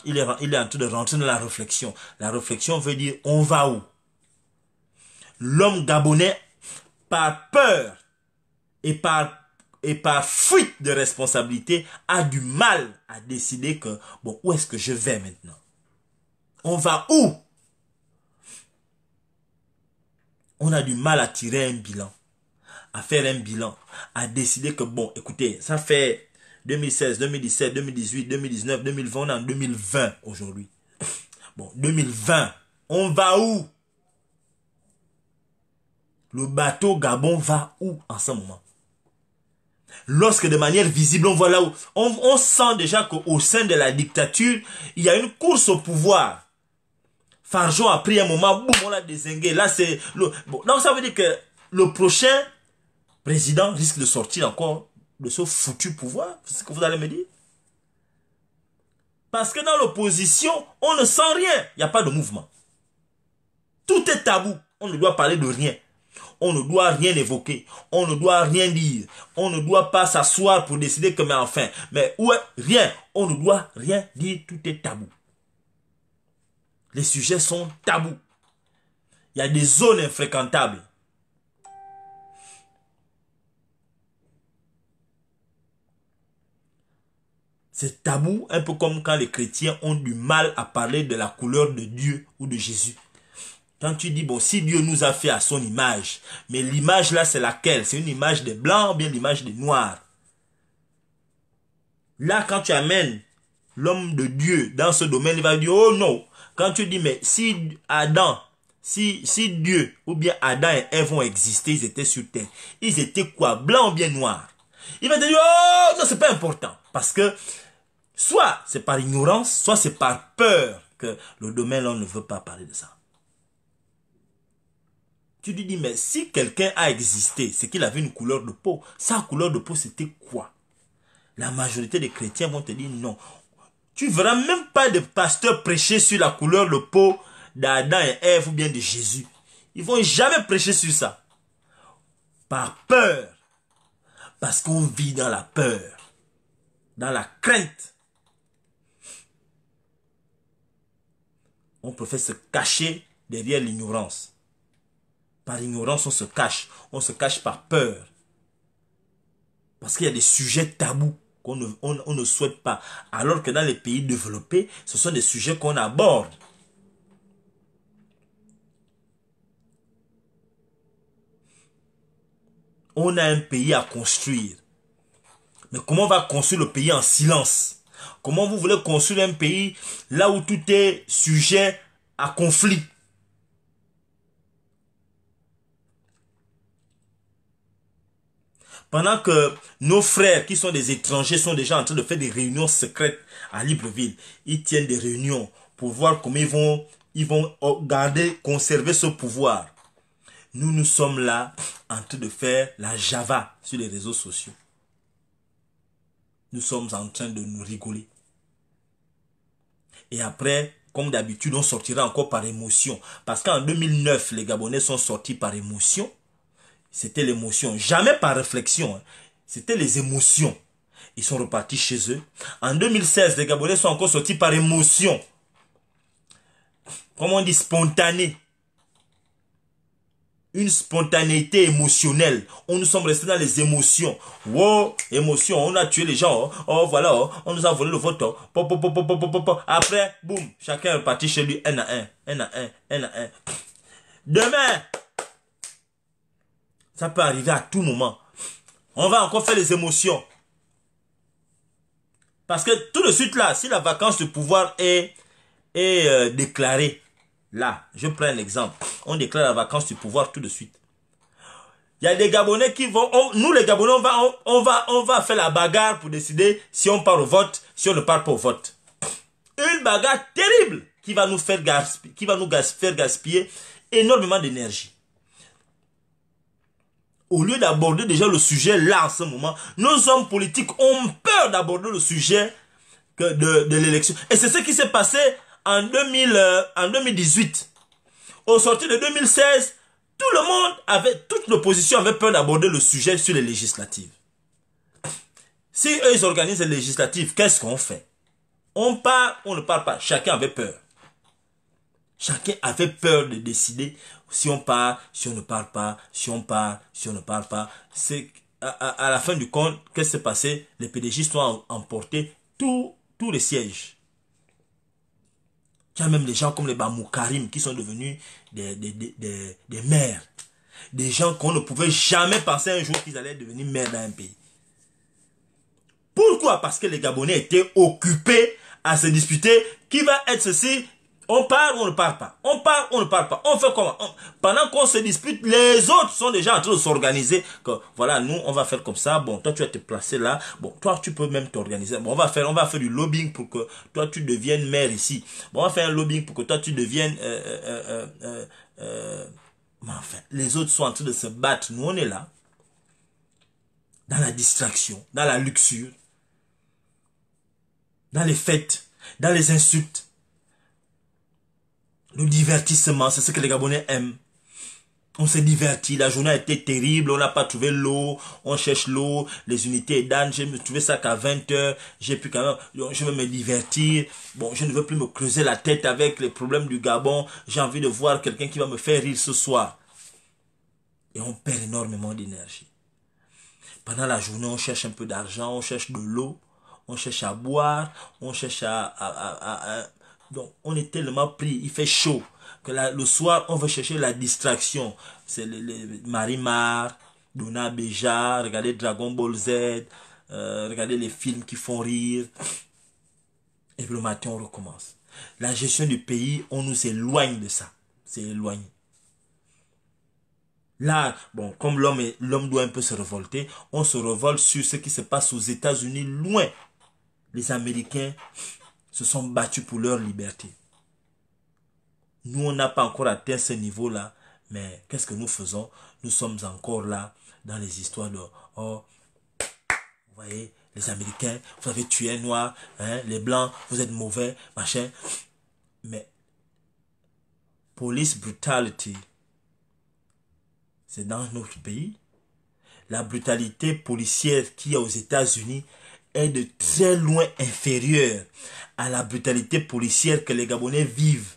il est, il est en train de rentrer dans la réflexion. La réflexion veut dire, on va où? L'homme gabonais, par peur et par et par fuite de responsabilité a du mal à décider que, bon, où est-ce que je vais maintenant On va où On a du mal à tirer un bilan, à faire un bilan, à décider que, bon, écoutez, ça fait 2016, 2017, 2018, 2019, 2020, on en 2020 aujourd'hui. Bon, 2020, on va où Le bateau Gabon va où en ce moment lorsque de manière visible, on voit là où, on, sent déjà qu'au sein de la dictature, il y a une course au pouvoir. Farjon a pris un moment, boum, on l'a désingué. Là, c'est donc ça veut dire que le prochain président risque de sortir encore de ce foutu pouvoir. C'est ce que vous allez me dire. Parce que dans l'opposition, on ne sent rien. Il n'y a pas de mouvement. Tout est tabou. On ne doit parler de rien on ne doit rien évoquer, on ne doit rien dire, on ne doit pas s'asseoir pour décider que mais enfin, mais ouais, rien, on ne doit rien dire, tout est tabou. Les sujets sont tabous. Il y a des zones infréquentables. C'est tabou, un peu comme quand les chrétiens ont du mal à parler de la couleur de Dieu ou de Jésus. Quand tu dis, bon, si Dieu nous a fait à son image, mais l'image là, c'est laquelle C'est une image des blancs ou bien l'image des noirs Là, quand tu amènes l'homme de Dieu dans ce domaine, il va dire, oh non. Quand tu dis, mais si Adam, si, si Dieu ou bien Adam et Ève ont existé, ils étaient sur terre, ils étaient quoi Blancs ou bien noirs Il va te dire, oh non, c'est pas important. Parce que soit c'est par ignorance, soit c'est par peur que le domaine, là, on ne veut pas parler de ça. Tu lui dis, mais si quelqu'un a existé, c'est qu'il avait une couleur de peau. Sa couleur de peau, c'était quoi La majorité des chrétiens vont te dire non. Tu ne verras même pas de pasteur prêcher sur la couleur de peau d'Adam et Ève ou bien de Jésus. Ils vont jamais prêcher sur ça. Par peur. Parce qu'on vit dans la peur. Dans la crainte. On préfère se cacher derrière l'ignorance. Par ignorance, on se cache. On se cache par peur. Parce qu'il y a des sujets tabous qu'on ne, ne souhaite pas. Alors que dans les pays développés, ce sont des sujets qu'on aborde. on a un pays à construire. Mais comment on va construire le pays en silence Comment vous voulez construire un pays là où tout est sujet à conflit Pendant que nos frères qui sont des étrangers sont déjà en train de faire des réunions secrètes à Libreville, ils tiennent des réunions pour voir comment ils vont, ils vont garder, conserver ce pouvoir. Nous, nous sommes là en train de faire la Java sur les réseaux sociaux. Nous sommes en train de nous rigoler. Et après, comme d'habitude, on sortira encore par émotion. Parce qu'en 2009, les Gabonais sont sortis par émotion. C'était l'émotion. Jamais par réflexion. Hein. C'était les émotions. Ils sont repartis chez eux. En 2016, les Gabonais sont encore sortis par émotion. Comment on dit spontané. Une spontanéité émotionnelle. On nous sommes restés dans les émotions. Wow, émotion, on a tué les gens. Hein. Oh, voilà, oh, on nous a volé le vote. Oh. Après, boum, chacun est reparti chez lui, un à un, un à un, un à un. Demain, ça peut arriver à tout moment. On va encore faire les émotions. Parce que tout de suite là, si la vacance du pouvoir est, est euh, déclarée, là, je prends un exemple, on déclare la vacance du pouvoir tout de suite. Il y a des Gabonais qui vont, nous les Gabonais, on va, on, va, on va faire la bagarre pour décider si on part au vote, si on ne part pas au vote. Une bagarre terrible qui va nous faire gaspiller, qui va nous faire gaspiller énormément d'énergie au lieu d'aborder déjà le sujet là en ce moment, nos hommes politiques ont peur d'aborder le sujet de, l'élection. Et c'est ce qui s'est passé en, euh, en 2018. Au sorti de 2016, tout le monde avait, toute l'opposition avait peur d'aborder le sujet sur les législatives. Si eux, ils organisent les législatives, qu'est-ce qu'on fait On parle, on ne parle pas. Chacun avait peur. Chacun avait peur de décider si on parle, si on ne parle pas, si on parle, si on ne parle pas, c'est à, la fin du compte, qu'est-ce qui s'est passé Les PDG sont emportés tous les sièges. y a même des gens comme les Bamoukarim qui sont devenus des, des, des, des maires. Des gens qu'on ne pouvait jamais penser un jour qu'ils allaient devenir maires d'un pays. Pourquoi Parce que les Gabonais étaient occupés à se disputer qui va être ceci, on part ou on ne part pas. On part ou on ne part pas. On fait comment Pendant qu'on se dispute, les autres sont déjà en train de s'organiser. Que voilà, nous, on va faire comme ça. Bon, toi, tu vas te placer là. Bon, toi, tu peux même t'organiser. Bon, on va faire, on va faire du lobbying pour que toi, tu deviennes maire ici. Bon, on va faire un lobbying pour que toi, tu deviennes. Euh, euh, euh, mais enfin, les autres sont en train de se battre. Nous, on est là. Dans la distraction, dans la luxure, dans les fêtes, dans les insultes le divertissement, c'est ce que les Gabonais aiment. On s'est diverti, la journée a été terrible, on n'a pas trouvé l'eau, on cherche l'eau, les unités d'âne, j'ai trouvé ça qu'à 20 h j'ai pu quand même, je vais me divertir, bon, je ne veux plus me creuser la tête avec les problèmes du Gabon, j'ai envie de voir quelqu'un qui va me faire rire ce soir. Et on perd énormément d'énergie. Pendant la journée, on cherche un peu d'argent, on cherche de l'eau, on cherche à boire, on cherche à, à donc, on est tellement pris, il fait chaud, que le soir, on veut chercher la distraction. C'est les, Marimar, Duna Beja, regarder Dragon Ball Z, euh, regarder les films qui font rire. Et le matin, on recommence. La gestion du pays, on nous éloigne de ça. C'est éloigné. Là, bon, comme l'homme l'homme doit un peu se révolter, on se révolte sur ce qui se passe aux États-Unis, loin. Les Américains, se sont battus pour leur liberté. Nous, on n'a pas encore atteint ce niveau-là, mais qu'est-ce que nous faisons Nous sommes encore là dans les histoires de oh, vous voyez, les Américains, vous avez tué un noir, hein, les blancs, vous êtes mauvais, machin. Mais police brutality, c'est dans notre pays. La brutalité policière qu'il y a aux États-Unis, est de très loin inférieur à la brutalité policière que les Gabonais vivent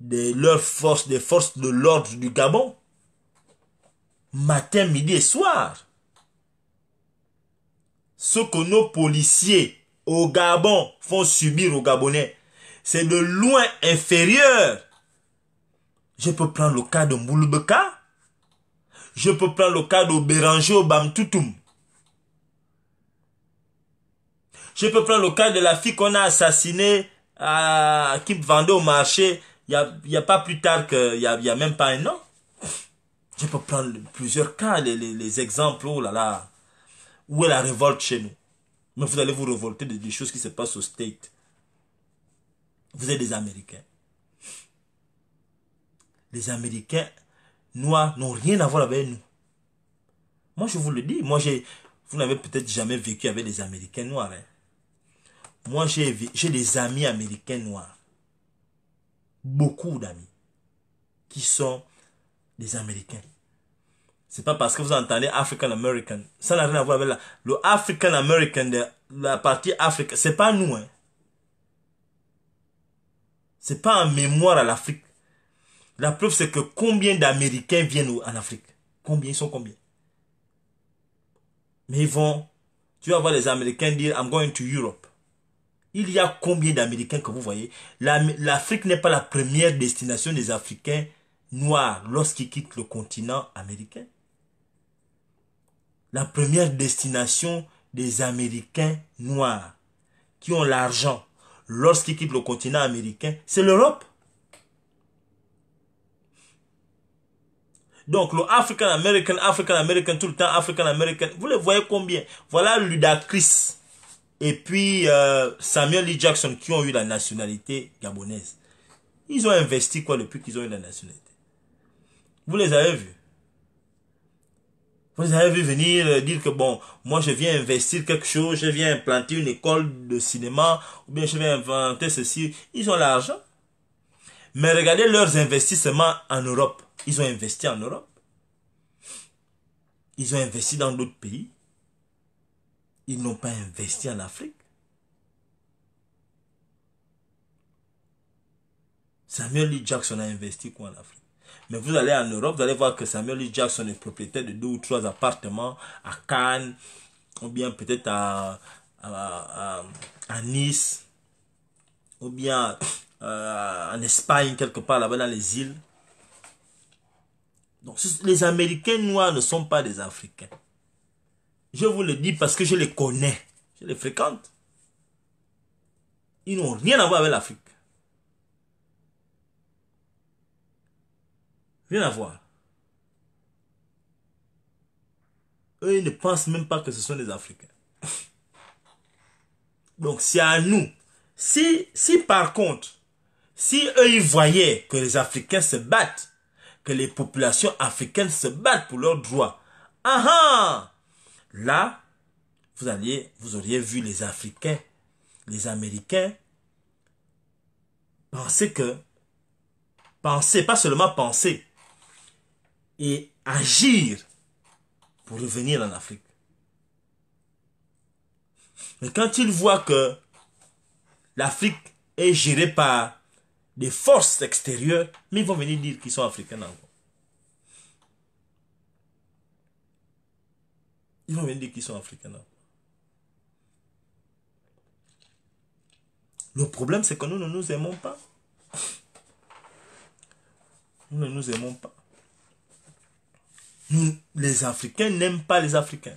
de leurs forces, des forces de l'ordre du Gabon, matin, midi et soir. Ce que nos policiers au Gabon font subir aux Gabonais, c'est de loin inférieur. Je peux prendre le cas de Moulbeka je peux prendre le cas de Béranger Bamtoutoum, Je peux prendre le cas de la fille qu'on a assassinée, qui vendait au marché, il n'y a, y a pas plus tard que, il n'y a, y a même pas un an. Je peux prendre plusieurs cas, les, exemples, oh là là. Où est la révolte chez nous Mais vous allez vous révolter des, choses qui se passent au State. Vous êtes des Américains. Les Américains noirs n'ont rien à voir avec nous. Moi, je vous le dis. Moi, j'ai, vous n'avez peut-être jamais vécu avec des Américains noirs. Hein. Moi, j'ai des amis américains noirs. Beaucoup d'amis. Qui sont des Américains. C'est pas parce que vous entendez African American. Ça n'a rien à voir avec la, le African American la partie Afrique. C'est pas nous, hein. C'est pas en mémoire à l'Afrique. La preuve, c'est que combien d'Américains viennent en Afrique? Combien? Ils sont combien? Mais ils vont, tu vas voir les Américains dire, I'm going to Europe. Il y a combien d'Américains que vous voyez L'Afrique n'est pas la première destination des Africains noirs lorsqu'ils quittent le continent américain. La première destination des Américains noirs qui ont l'argent lorsqu'ils quittent le continent américain, c'est l'Europe. Donc, le African American, African American, tout le temps African American, vous les voyez combien Voilà Ludacris et puis euh, Samuel Lee Jackson qui ont eu la nationalité gabonaise. Ils ont investi quoi depuis qu'ils ont eu la nationalité Vous les avez vus Vous les avez vus venir euh, dire que bon, moi je viens investir quelque chose, je viens planter une école de cinéma, ou bien je viens inventer ceci. Ils ont l'argent. Mais regardez leurs investissements en Europe. Ils ont investi en Europe. Ils ont investi dans d'autres pays. Ils n'ont pas investi en Afrique. Samuel Jackson a investi quoi en Afrique mais vous allez en Europe, vous allez voir que Samuel Jackson est propriétaire de deux ou trois appartements à Cannes, ou bien peut-être à, à, Nice, ou bien euh, en Espagne, quelque part là-bas dans les îles. Donc les Américains noirs ne sont pas des Africains. Je vous le dis parce que je les connais. Je les fréquente. Ils n'ont rien à voir avec l'Afrique. Rien à voir. Eux, ils ne pensent même pas que ce sont des Africains. Donc, c'est à nous. Si, si par contre, si eux, ils voyaient que les Africains se battent, que les populations africaines se battent pour leurs droits, ah ah, Là, vous, alliez, vous auriez vu les Africains, les Américains, penser que, penser, pas seulement penser, et agir pour revenir en Afrique. Mais quand ils voient que l'Afrique est gérée par des forces extérieures, mais ils vont venir dire qu'ils sont africains encore. Ils vont venir dire qu'ils sont africains. Le problème, c'est que nous ne nous aimons pas. Nous ne nous aimons pas. Nous, les Africains n'aiment pas les Africains.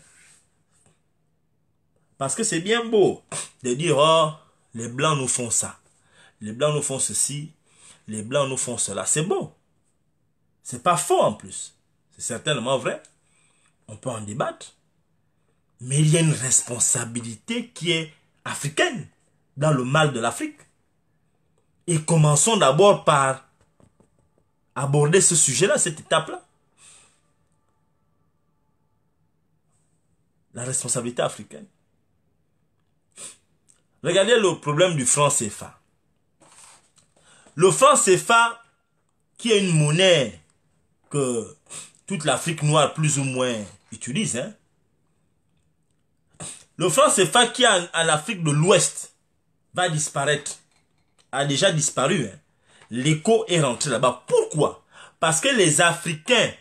Parce que c'est bien beau de dire, oh, les Blancs nous font ça. Les Blancs nous font ceci. Les Blancs nous font cela. C'est beau. C'est pas faux en plus. C'est certainement vrai. On peut en débattre. Mais il y a une responsabilité qui est africaine dans le mal de l'Afrique. Et commençons d'abord par aborder ce sujet-là, cette étape-là. La responsabilité africaine. Regardez le problème du franc CFA. Le franc CFA, qui est une monnaie que toute l'Afrique noire plus ou moins utilise, hein, le franc CFA qui est en, Afrique de l'Ouest va disparaître. A déjà disparu. Hein. L'écho est rentré là-bas. Pourquoi Parce que les Africains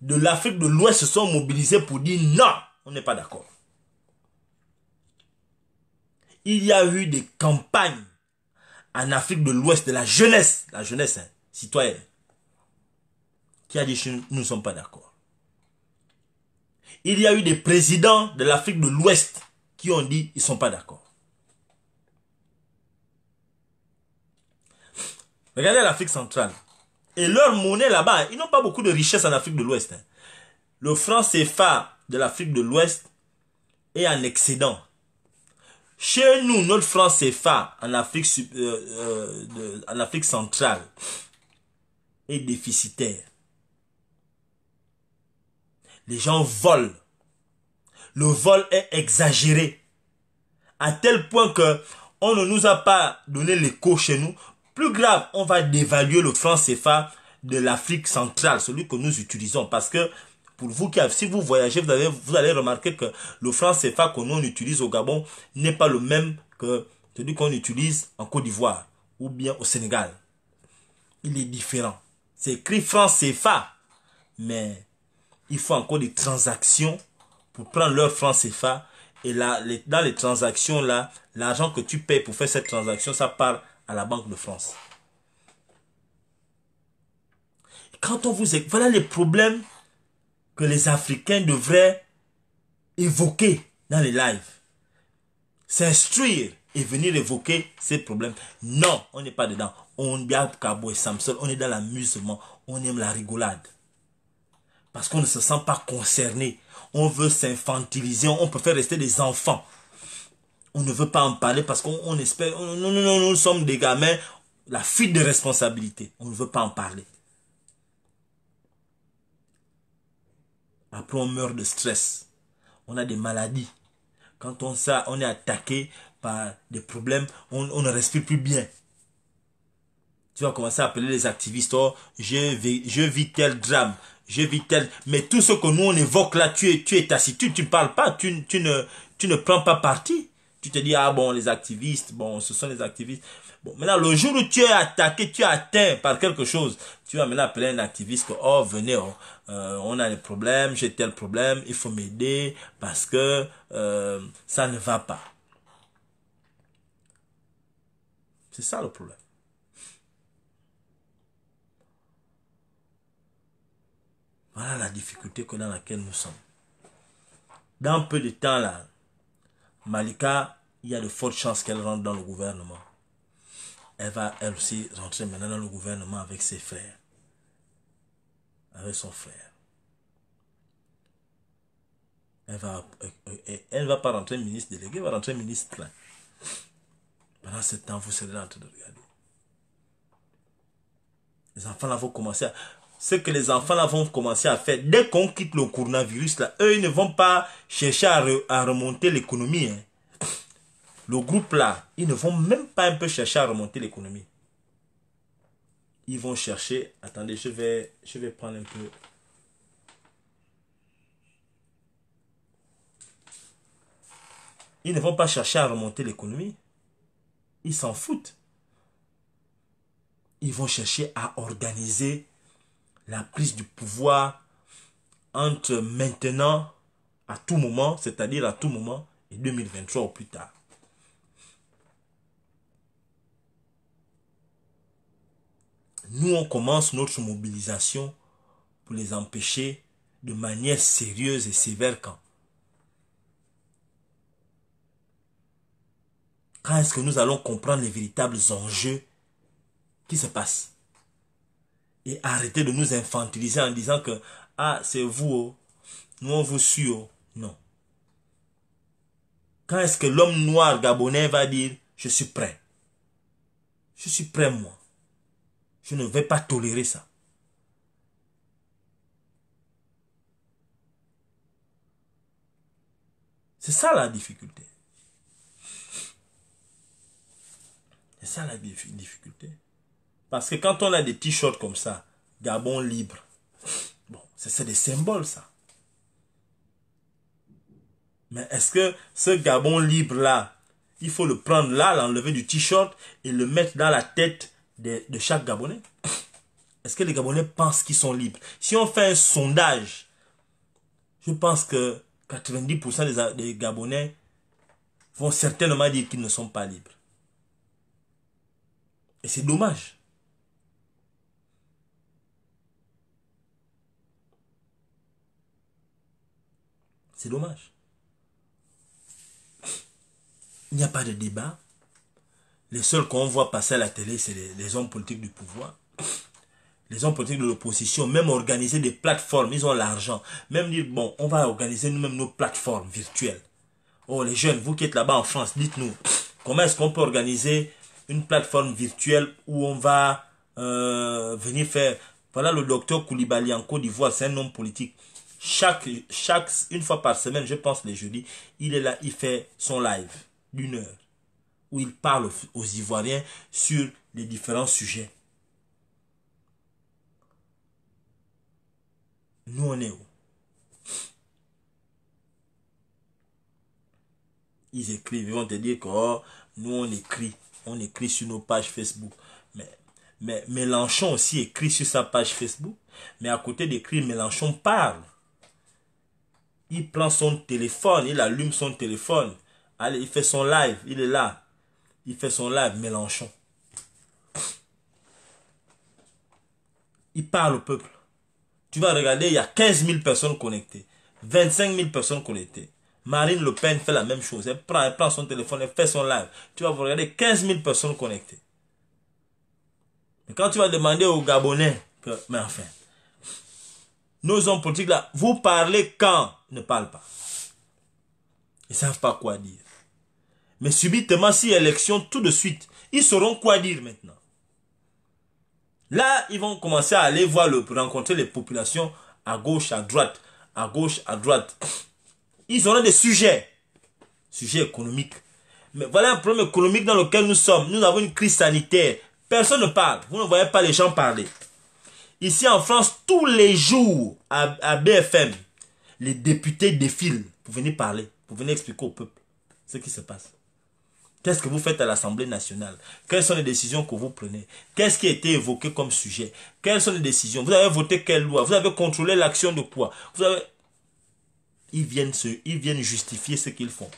de l'Afrique de l'Ouest se sont mobilisés pour dire non, on n'est pas d'accord. Il y a eu des campagnes en Afrique de l'Ouest de la jeunesse, la jeunesse hein, citoyenne, qui a dit nous ne sommes pas d'accord il y a eu des présidents de l'Afrique de l'Ouest qui ont dit qu'ils ne sont pas d'accord. Regardez l'Afrique centrale. Et leur monnaie là-bas, ils n'ont pas beaucoup de richesses en Afrique de l'Ouest. Hein. Le franc CFA de l'Afrique de l'Ouest est en excédent. Chez nous, notre franc CFA euh, euh, en Afrique centrale est déficitaire les gens volent. Le vol est exagéré. À tel point que on ne nous a pas donné l'écho chez nous. Plus grave, on va dévaluer le franc CFA de l'Afrique centrale, celui que nous utilisons. Parce que pour vous qui si vous voyagez, vous allez, vous allez remarquer que le franc CFA que nous utilise au Gabon n'est pas le même que celui qu'on utilise en Côte d'Ivoire ou bien au Sénégal. Il est différent. C'est écrit franc CFA, mais il faut encore des transactions pour prendre leur franc CFA. Et là, dans les transactions, là, l'argent que tu payes pour faire cette transaction, ça part à la Banque de France. Quand on vous... Voilà les problèmes que les Africains devraient évoquer dans les lives. S'instruire et venir évoquer ces problèmes. Non, on n'est pas dedans. On est et Samson, on est dans l'amusement, on aime la rigolade. Parce qu'on ne se sent pas concerné. On veut s'infantiliser. On préfère rester des enfants. On ne veut pas en parler parce qu'on espère... Non, non, non, nous sommes des gamins. La fuite de responsabilité. On ne veut pas en parler. Après, on meurt de stress. On a des maladies. Quand on, on est attaqué par des problèmes, on, ne respire plus bien tu vas commencer à appeler les activistes, oh, je, vis, je vis tel drame, j'ai Mais tout ce que nous on évoque là, tu es, tu es tu ne parles pas, tu, tu, ne, tu ne prends pas parti. Tu te dis, ah bon, les activistes, bon, ce sont les activistes. Bon, maintenant, le jour où tu es attaqué, tu es atteint par quelque chose, tu vas maintenant appeler un activiste que, oh, venez, oh, euh, on a des problèmes, j'ai tel problème, il faut m'aider parce que euh, ça ne va pas. C'est ça le problème. Voilà la difficulté que dans laquelle nous sommes. Dans peu de temps, là, Malika, il y a de fortes chances qu'elle rentre dans le gouvernement. Elle va, elle aussi, rentrer maintenant dans le gouvernement avec ses frères. Avec son frère. Elle va, euh, euh, elle va pas rentrer ministre délégué, elle va rentrer ministre plein. Pendant ce temps, vous serez là en train de regarder. Les enfants là vont commencer à ce que les enfants là vont commencer à faire. Dès qu'on quitte le coronavirus, là, eux, ils ne vont pas chercher à, remonter l'économie. Hein. Le groupe là, ils ne vont même pas un peu chercher à remonter l'économie. Ils vont chercher. Attendez, je vais, je vais prendre un peu. Ils ne vont pas chercher à remonter l'économie. Ils s'en foutent. Ils vont chercher à organiser la prise du pouvoir entre maintenant, à tout moment, c'est-à-dire à tout moment, et 2023 au plus tard. Nous, on commence notre mobilisation pour les empêcher de manière sérieuse et sévère quand Quand est-ce que nous allons comprendre les véritables enjeux qui se passent et arrêtez de nous infantiliser en disant que, ah, c'est vous, oh. nous on vous suit. Oh. Non. Quand est-ce que l'homme noir gabonais va dire, je suis prêt Je suis prêt, moi. Je ne vais pas tolérer ça. C'est ça la difficulté. C'est ça la difficulté. Parce que quand on a des t-shirts comme ça, Gabon libre, bon, c'est des symboles ça. Mais est-ce que ce Gabon libre-là, il faut le prendre là, l'enlever du t-shirt et le mettre dans la tête de, chaque Gabonais Est-ce que les Gabonais pensent qu'ils sont libres Si on fait un sondage, je pense que 90% des, des Gabonais vont certainement dire qu'ils ne sont pas libres. Et c'est dommage. C'est dommage. Il n'y a pas de débat. Les seuls qu'on voit passer à la télé, c'est les, hommes politiques du pouvoir. Les hommes politiques de l'opposition, même organiser des plateformes, ils ont l'argent. Même dire, bon, on va organiser nous-mêmes nos plateformes virtuelles. Oh, les jeunes, vous qui êtes là-bas en France, dites-nous, comment est-ce qu'on peut organiser une plateforme virtuelle où on va euh, venir faire... Voilà le docteur Koulibaly en Côte d'Ivoire, c'est un homme politique. Chaque, chaque, une fois par semaine, je pense les jeudis, il est là, il fait son live d'une heure où il parle aux, Ivoiriens sur les différents sujets. Nous, on est où Ils écrivent, ils vont te dire que oh, nous, on écrit. On écrit sur nos pages Facebook. Mais, mais Mélenchon aussi écrit sur sa page Facebook. Mais à côté d'écrire, Mélenchon parle il prend son téléphone, il allume son téléphone. Allez, il fait son live, il est là. Il fait son live, Mélenchon. Il parle au peuple. Tu vas regarder, il y a 15 000 personnes connectées. 25 000 personnes connectées. Marine Le Pen fait la même chose. Elle prend, son téléphone, elle fait son live. Tu vas regarder 15 000 personnes connectées. Mais quand tu vas demander aux Gabonais mais enfin, nos hommes politiques là, vous parlez quand ne parlent pas. Ils ne savent pas quoi dire. Mais subitement, si élection, tout de suite, ils sauront quoi dire maintenant. Là, ils vont commencer à aller voir le, rencontrer les populations à gauche, à droite, à gauche, à droite. Ils auront des sujets. Sujets économiques. Mais voilà un problème économique dans lequel nous sommes. Nous avons une crise sanitaire. Personne ne parle. Vous ne voyez pas les gens parler. Ici en France, tous les jours, à BFM, les députés défilent pour venir parler, pour venir expliquer au peuple ce qui se passe. Qu'est-ce que vous faites à l'Assemblée nationale Quelles sont les décisions que vous prenez Qu'est-ce qui a été évoqué comme sujet Quelles sont les décisions Vous avez voté quelle loi Vous avez contrôlé l'action de poids Vous avez... Ils viennent, se... ils viennent justifier ce qu'ils font.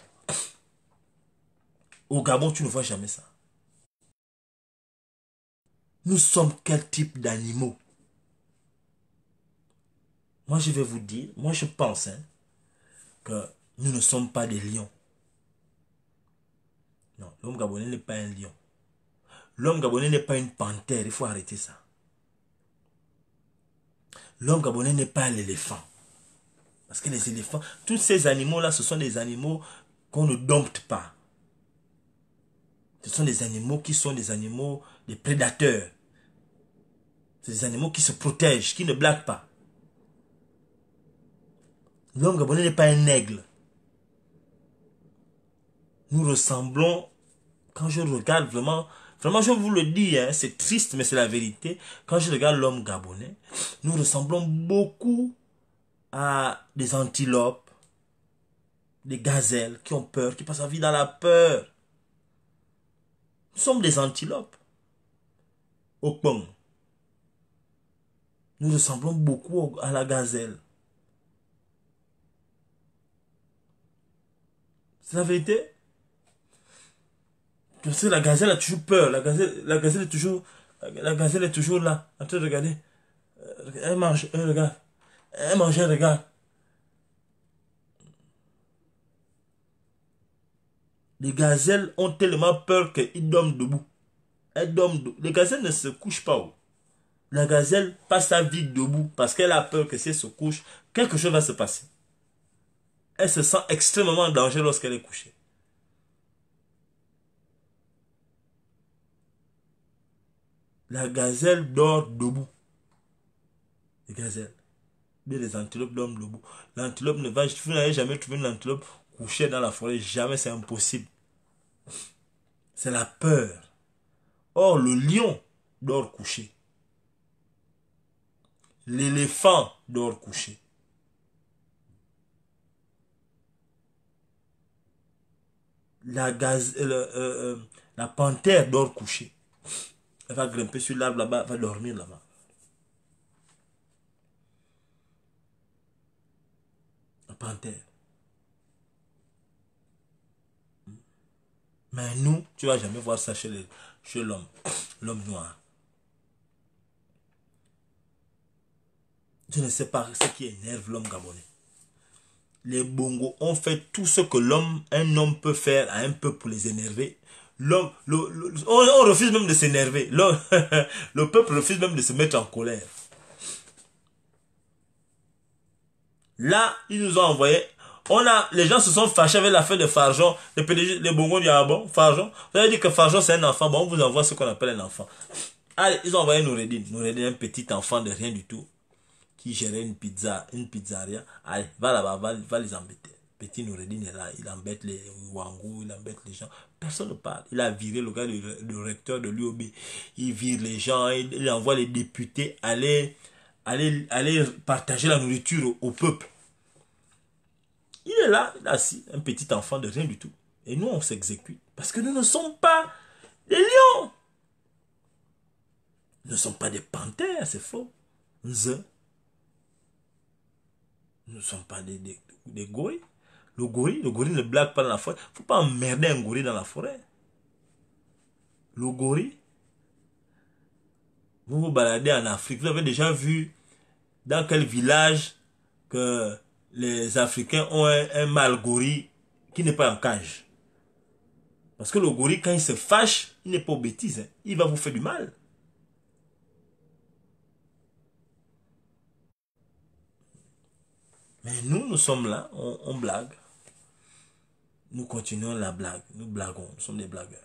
Au Gabon, tu ne vois jamais ça. Nous sommes quel type d'animaux moi, je vais vous dire, moi, je pense hein, que nous ne sommes pas des lions. Non, l'homme gabonais n'est pas un lion. L'homme gabonais n'est pas une panthère, il faut arrêter ça. L'homme gabonais n'est pas un éléphant. Parce que les éléphants, tous ces animaux-là, ce sont des animaux qu'on ne dompte pas. Ce sont des animaux qui sont des animaux, des prédateurs. Ce sont des animaux qui se protègent, qui ne blaguent pas. L'homme gabonais n'est pas un aigle. Nous ressemblons, quand je regarde vraiment, vraiment je vous le dis, hein, c'est triste mais c'est la vérité, quand je regarde l'homme gabonais, nous ressemblons beaucoup à des antilopes, des gazelles qui ont peur, qui passent la vie dans la peur. Nous sommes des antilopes. Au pont. Nous ressemblons beaucoup à la gazelle. C'est la vérité. la gazelle a toujours peur. La gazelle, la gazelle est toujours, la gazelle est toujours là, en train regarder. Euh, elle mange, elle regarde. Elle mange, regarde. Les gazelles ont tellement peur qu'ils dorment debout. Elles dorment debout. Les gazelles ne se couchent pas. Oh. La gazelle passe sa vie debout parce qu'elle a peur que si elle se couche, quelque chose va se passer elle se sent extrêmement en danger lorsqu'elle est couchée. La gazelle dort debout. Les gazelles. les antilopes dorment debout. L'antilope ne va, vous n'avez jamais trouver une antilope couchée dans la forêt. Jamais, c'est impossible. C'est la peur. Or, le lion dort couché. L'éléphant dort couché. la, gaz, euh, euh, euh, la panthère dort couchée. Elle va grimper sur l'arbre là-bas, va dormir là-bas. La panthère. Mais nous, tu vas jamais voir ça chez l'homme, l'homme noir. Je ne sais pas ce qui énerve l'homme gabonais les Bongos ont fait tout ce que l'homme, un homme peut faire à un peuple pour les énerver. L'homme, on, refuse même de s'énerver. le peuple refuse même de se mettre en colère. Là, ils nous ont envoyé. On a, les gens se sont fâchés avec l'affaire de Farjon. les Bongos disent, ah bon, Farjon. Vous avez dit que Farjon c'est un enfant. Bon, on vous envoie ce qu'on appelle un enfant. Allez, ils ont envoyé Nouredine un petit enfant de rien du tout qui gérait une pizza, une pizzeria, allez, va là-bas, va, les embêter. Petit Nouredine est là, il embête les Wangou, il embête les gens. Personne ne parle. Il a viré le gars, le, recteur de l'UOB. Il vire les gens, il, envoie les députés aller, aller, aller partager la nourriture au, peuple. Il est là, il est assis, un petit enfant de rien du tout. Et nous, on s'exécute. Parce que nous ne sommes pas des lions. Nous ne sommes pas des panthères, c'est faux. Nous ne sommes pas des, gorilles. Le gorille, le ne blague pas dans la forêt. Il ne faut pas emmerder un gorille dans la forêt. Le gorille, vous vous baladez en Afrique, vous avez déjà vu dans quel village que les Africains ont un, mal mâle gorille qui n'est pas en cage. Parce que le gorille, quand il se fâche, il n'est pas aux hein. Il va vous faire du mal. Mais nous, nous sommes là, on, blague. Nous continuons la blague, nous blaguons, nous sommes des blagueurs.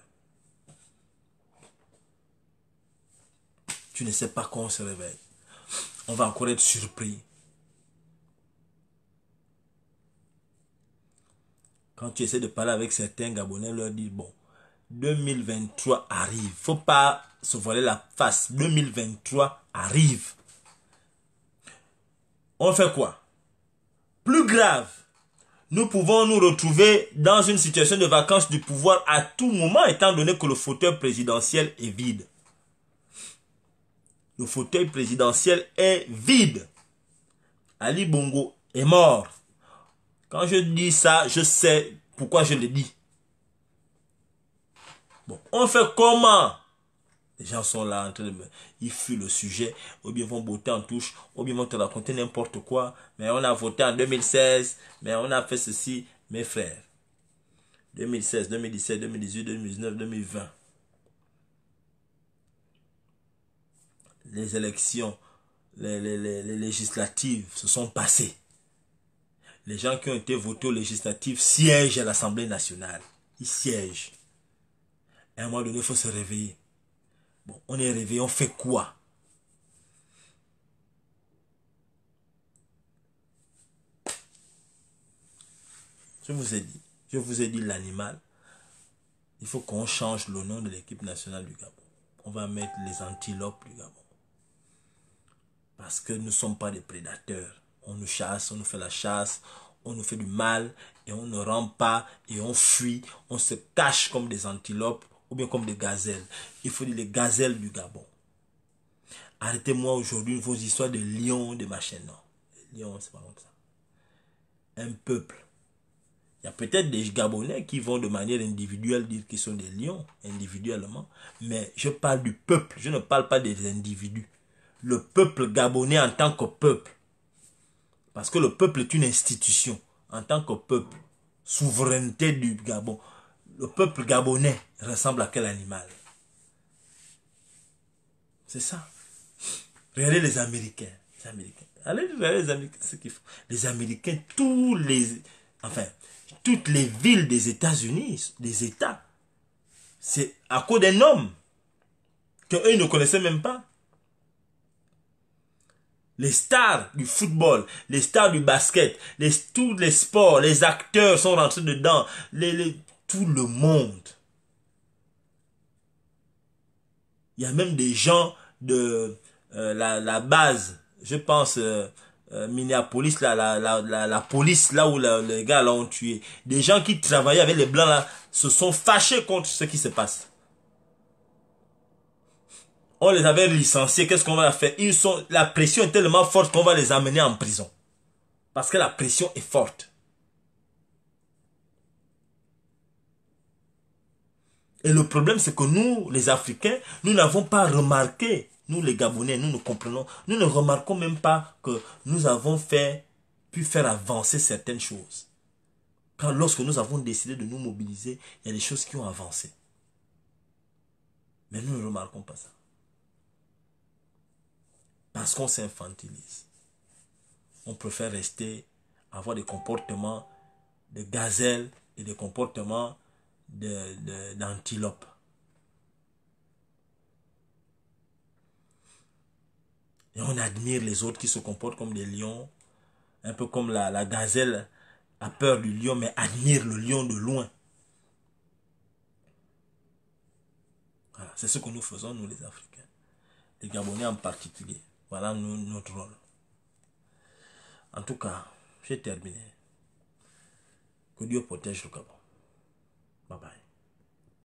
Tu ne sais pas quand on se réveille. On va encore être surpris. Quand tu essaies de parler avec certains Gabonais, leur dit, bon, 2023 arrive. Faut pas se voiler la face. 2023 arrive. On fait quoi plus grave, nous pouvons nous retrouver dans une situation de vacances du pouvoir à tout moment, étant donné que le fauteuil présidentiel est vide. Le fauteuil présidentiel est vide. Ali Bongo est mort. Quand je dis ça, je sais pourquoi je le dis. Bon, on fait comment les gens sont là en train de... me... Ils fuient le sujet, ou bien vont voter en touche, ou bien vont te raconter n'importe quoi. Mais on a voté en 2016, mais on a fait ceci, mes frères. 2016, 2017, 2018, 2019, 2020. Les élections, les, législatives se sont passées. Les gens qui ont été votés aux législatives siègent à l'Assemblée nationale. Ils siègent. À un moment donné, il faut se réveiller. Bon, on est réveillé, on fait quoi Je vous ai dit, je vous ai dit l'animal. Il faut qu'on change le nom de l'équipe nationale du Gabon. On va mettre les antilopes du Gabon. Parce que nous ne sommes pas des prédateurs. On nous chasse, on nous fait la chasse, on nous fait du mal et on ne rentre pas et on fuit, on se cache comme des antilopes ou bien comme des gazelles. Il faut dire les gazelles du Gabon. Arrêtez-moi aujourd'hui vos histoires de lions, de machin. Non, lions, c'est pas comme ça. Un peuple. Il y a peut-être des Gabonais qui vont de manière individuelle dire qu'ils sont des lions, individuellement. Mais je parle du peuple, je ne parle pas des individus. Le peuple gabonais en tant que peuple. Parce que le peuple est une institution en tant que peuple. Souveraineté du Gabon le peuple gabonais ressemble à quel animal C'est ça. Regardez les Américains. Les Américains. Allez regardez les Américains, ce qu'ils font. Les Américains, tous les... Enfin, toutes les villes des États-Unis, des États, c'est à cause d'un homme que eux ne connaissaient même pas. Les stars du football, les stars du basket, les, tous les sports, les acteurs sont rentrés dedans. les, tout le monde. Il y a même des gens de euh, la, base, je pense, euh, euh, Minneapolis, la, police, là où les gars l'ont tué. Des gens qui travaillaient avec les blancs là se sont fâchés contre ce qui se passe. On les avait licenciés, qu'est-ce qu'on va faire Ils sont, La pression est tellement forte qu'on va les amener en prison. Parce que la pression est forte. Et le problème, c'est que nous, les Africains, nous n'avons pas remarqué, nous les Gabonais, nous nous comprenons, nous ne remarquons même pas que nous avons fait, pu faire avancer certaines choses. Quand lorsque nous avons décidé de nous mobiliser, il y a des choses qui ont avancé. Mais nous ne remarquons pas ça. Parce qu'on s'infantilise. On préfère rester, avoir des comportements de gazelle et des comportements d'antilope. Et on admire les autres qui se comportent comme des lions, un peu comme la, gazelle a peur du lion, mais admire le lion de loin. Voilà, c'est ce que nous faisons, nous les Africains, les Gabonais en particulier. Voilà notre rôle. En tout cas, j'ai terminé. Que Dieu protège le Gabon. Bye bye.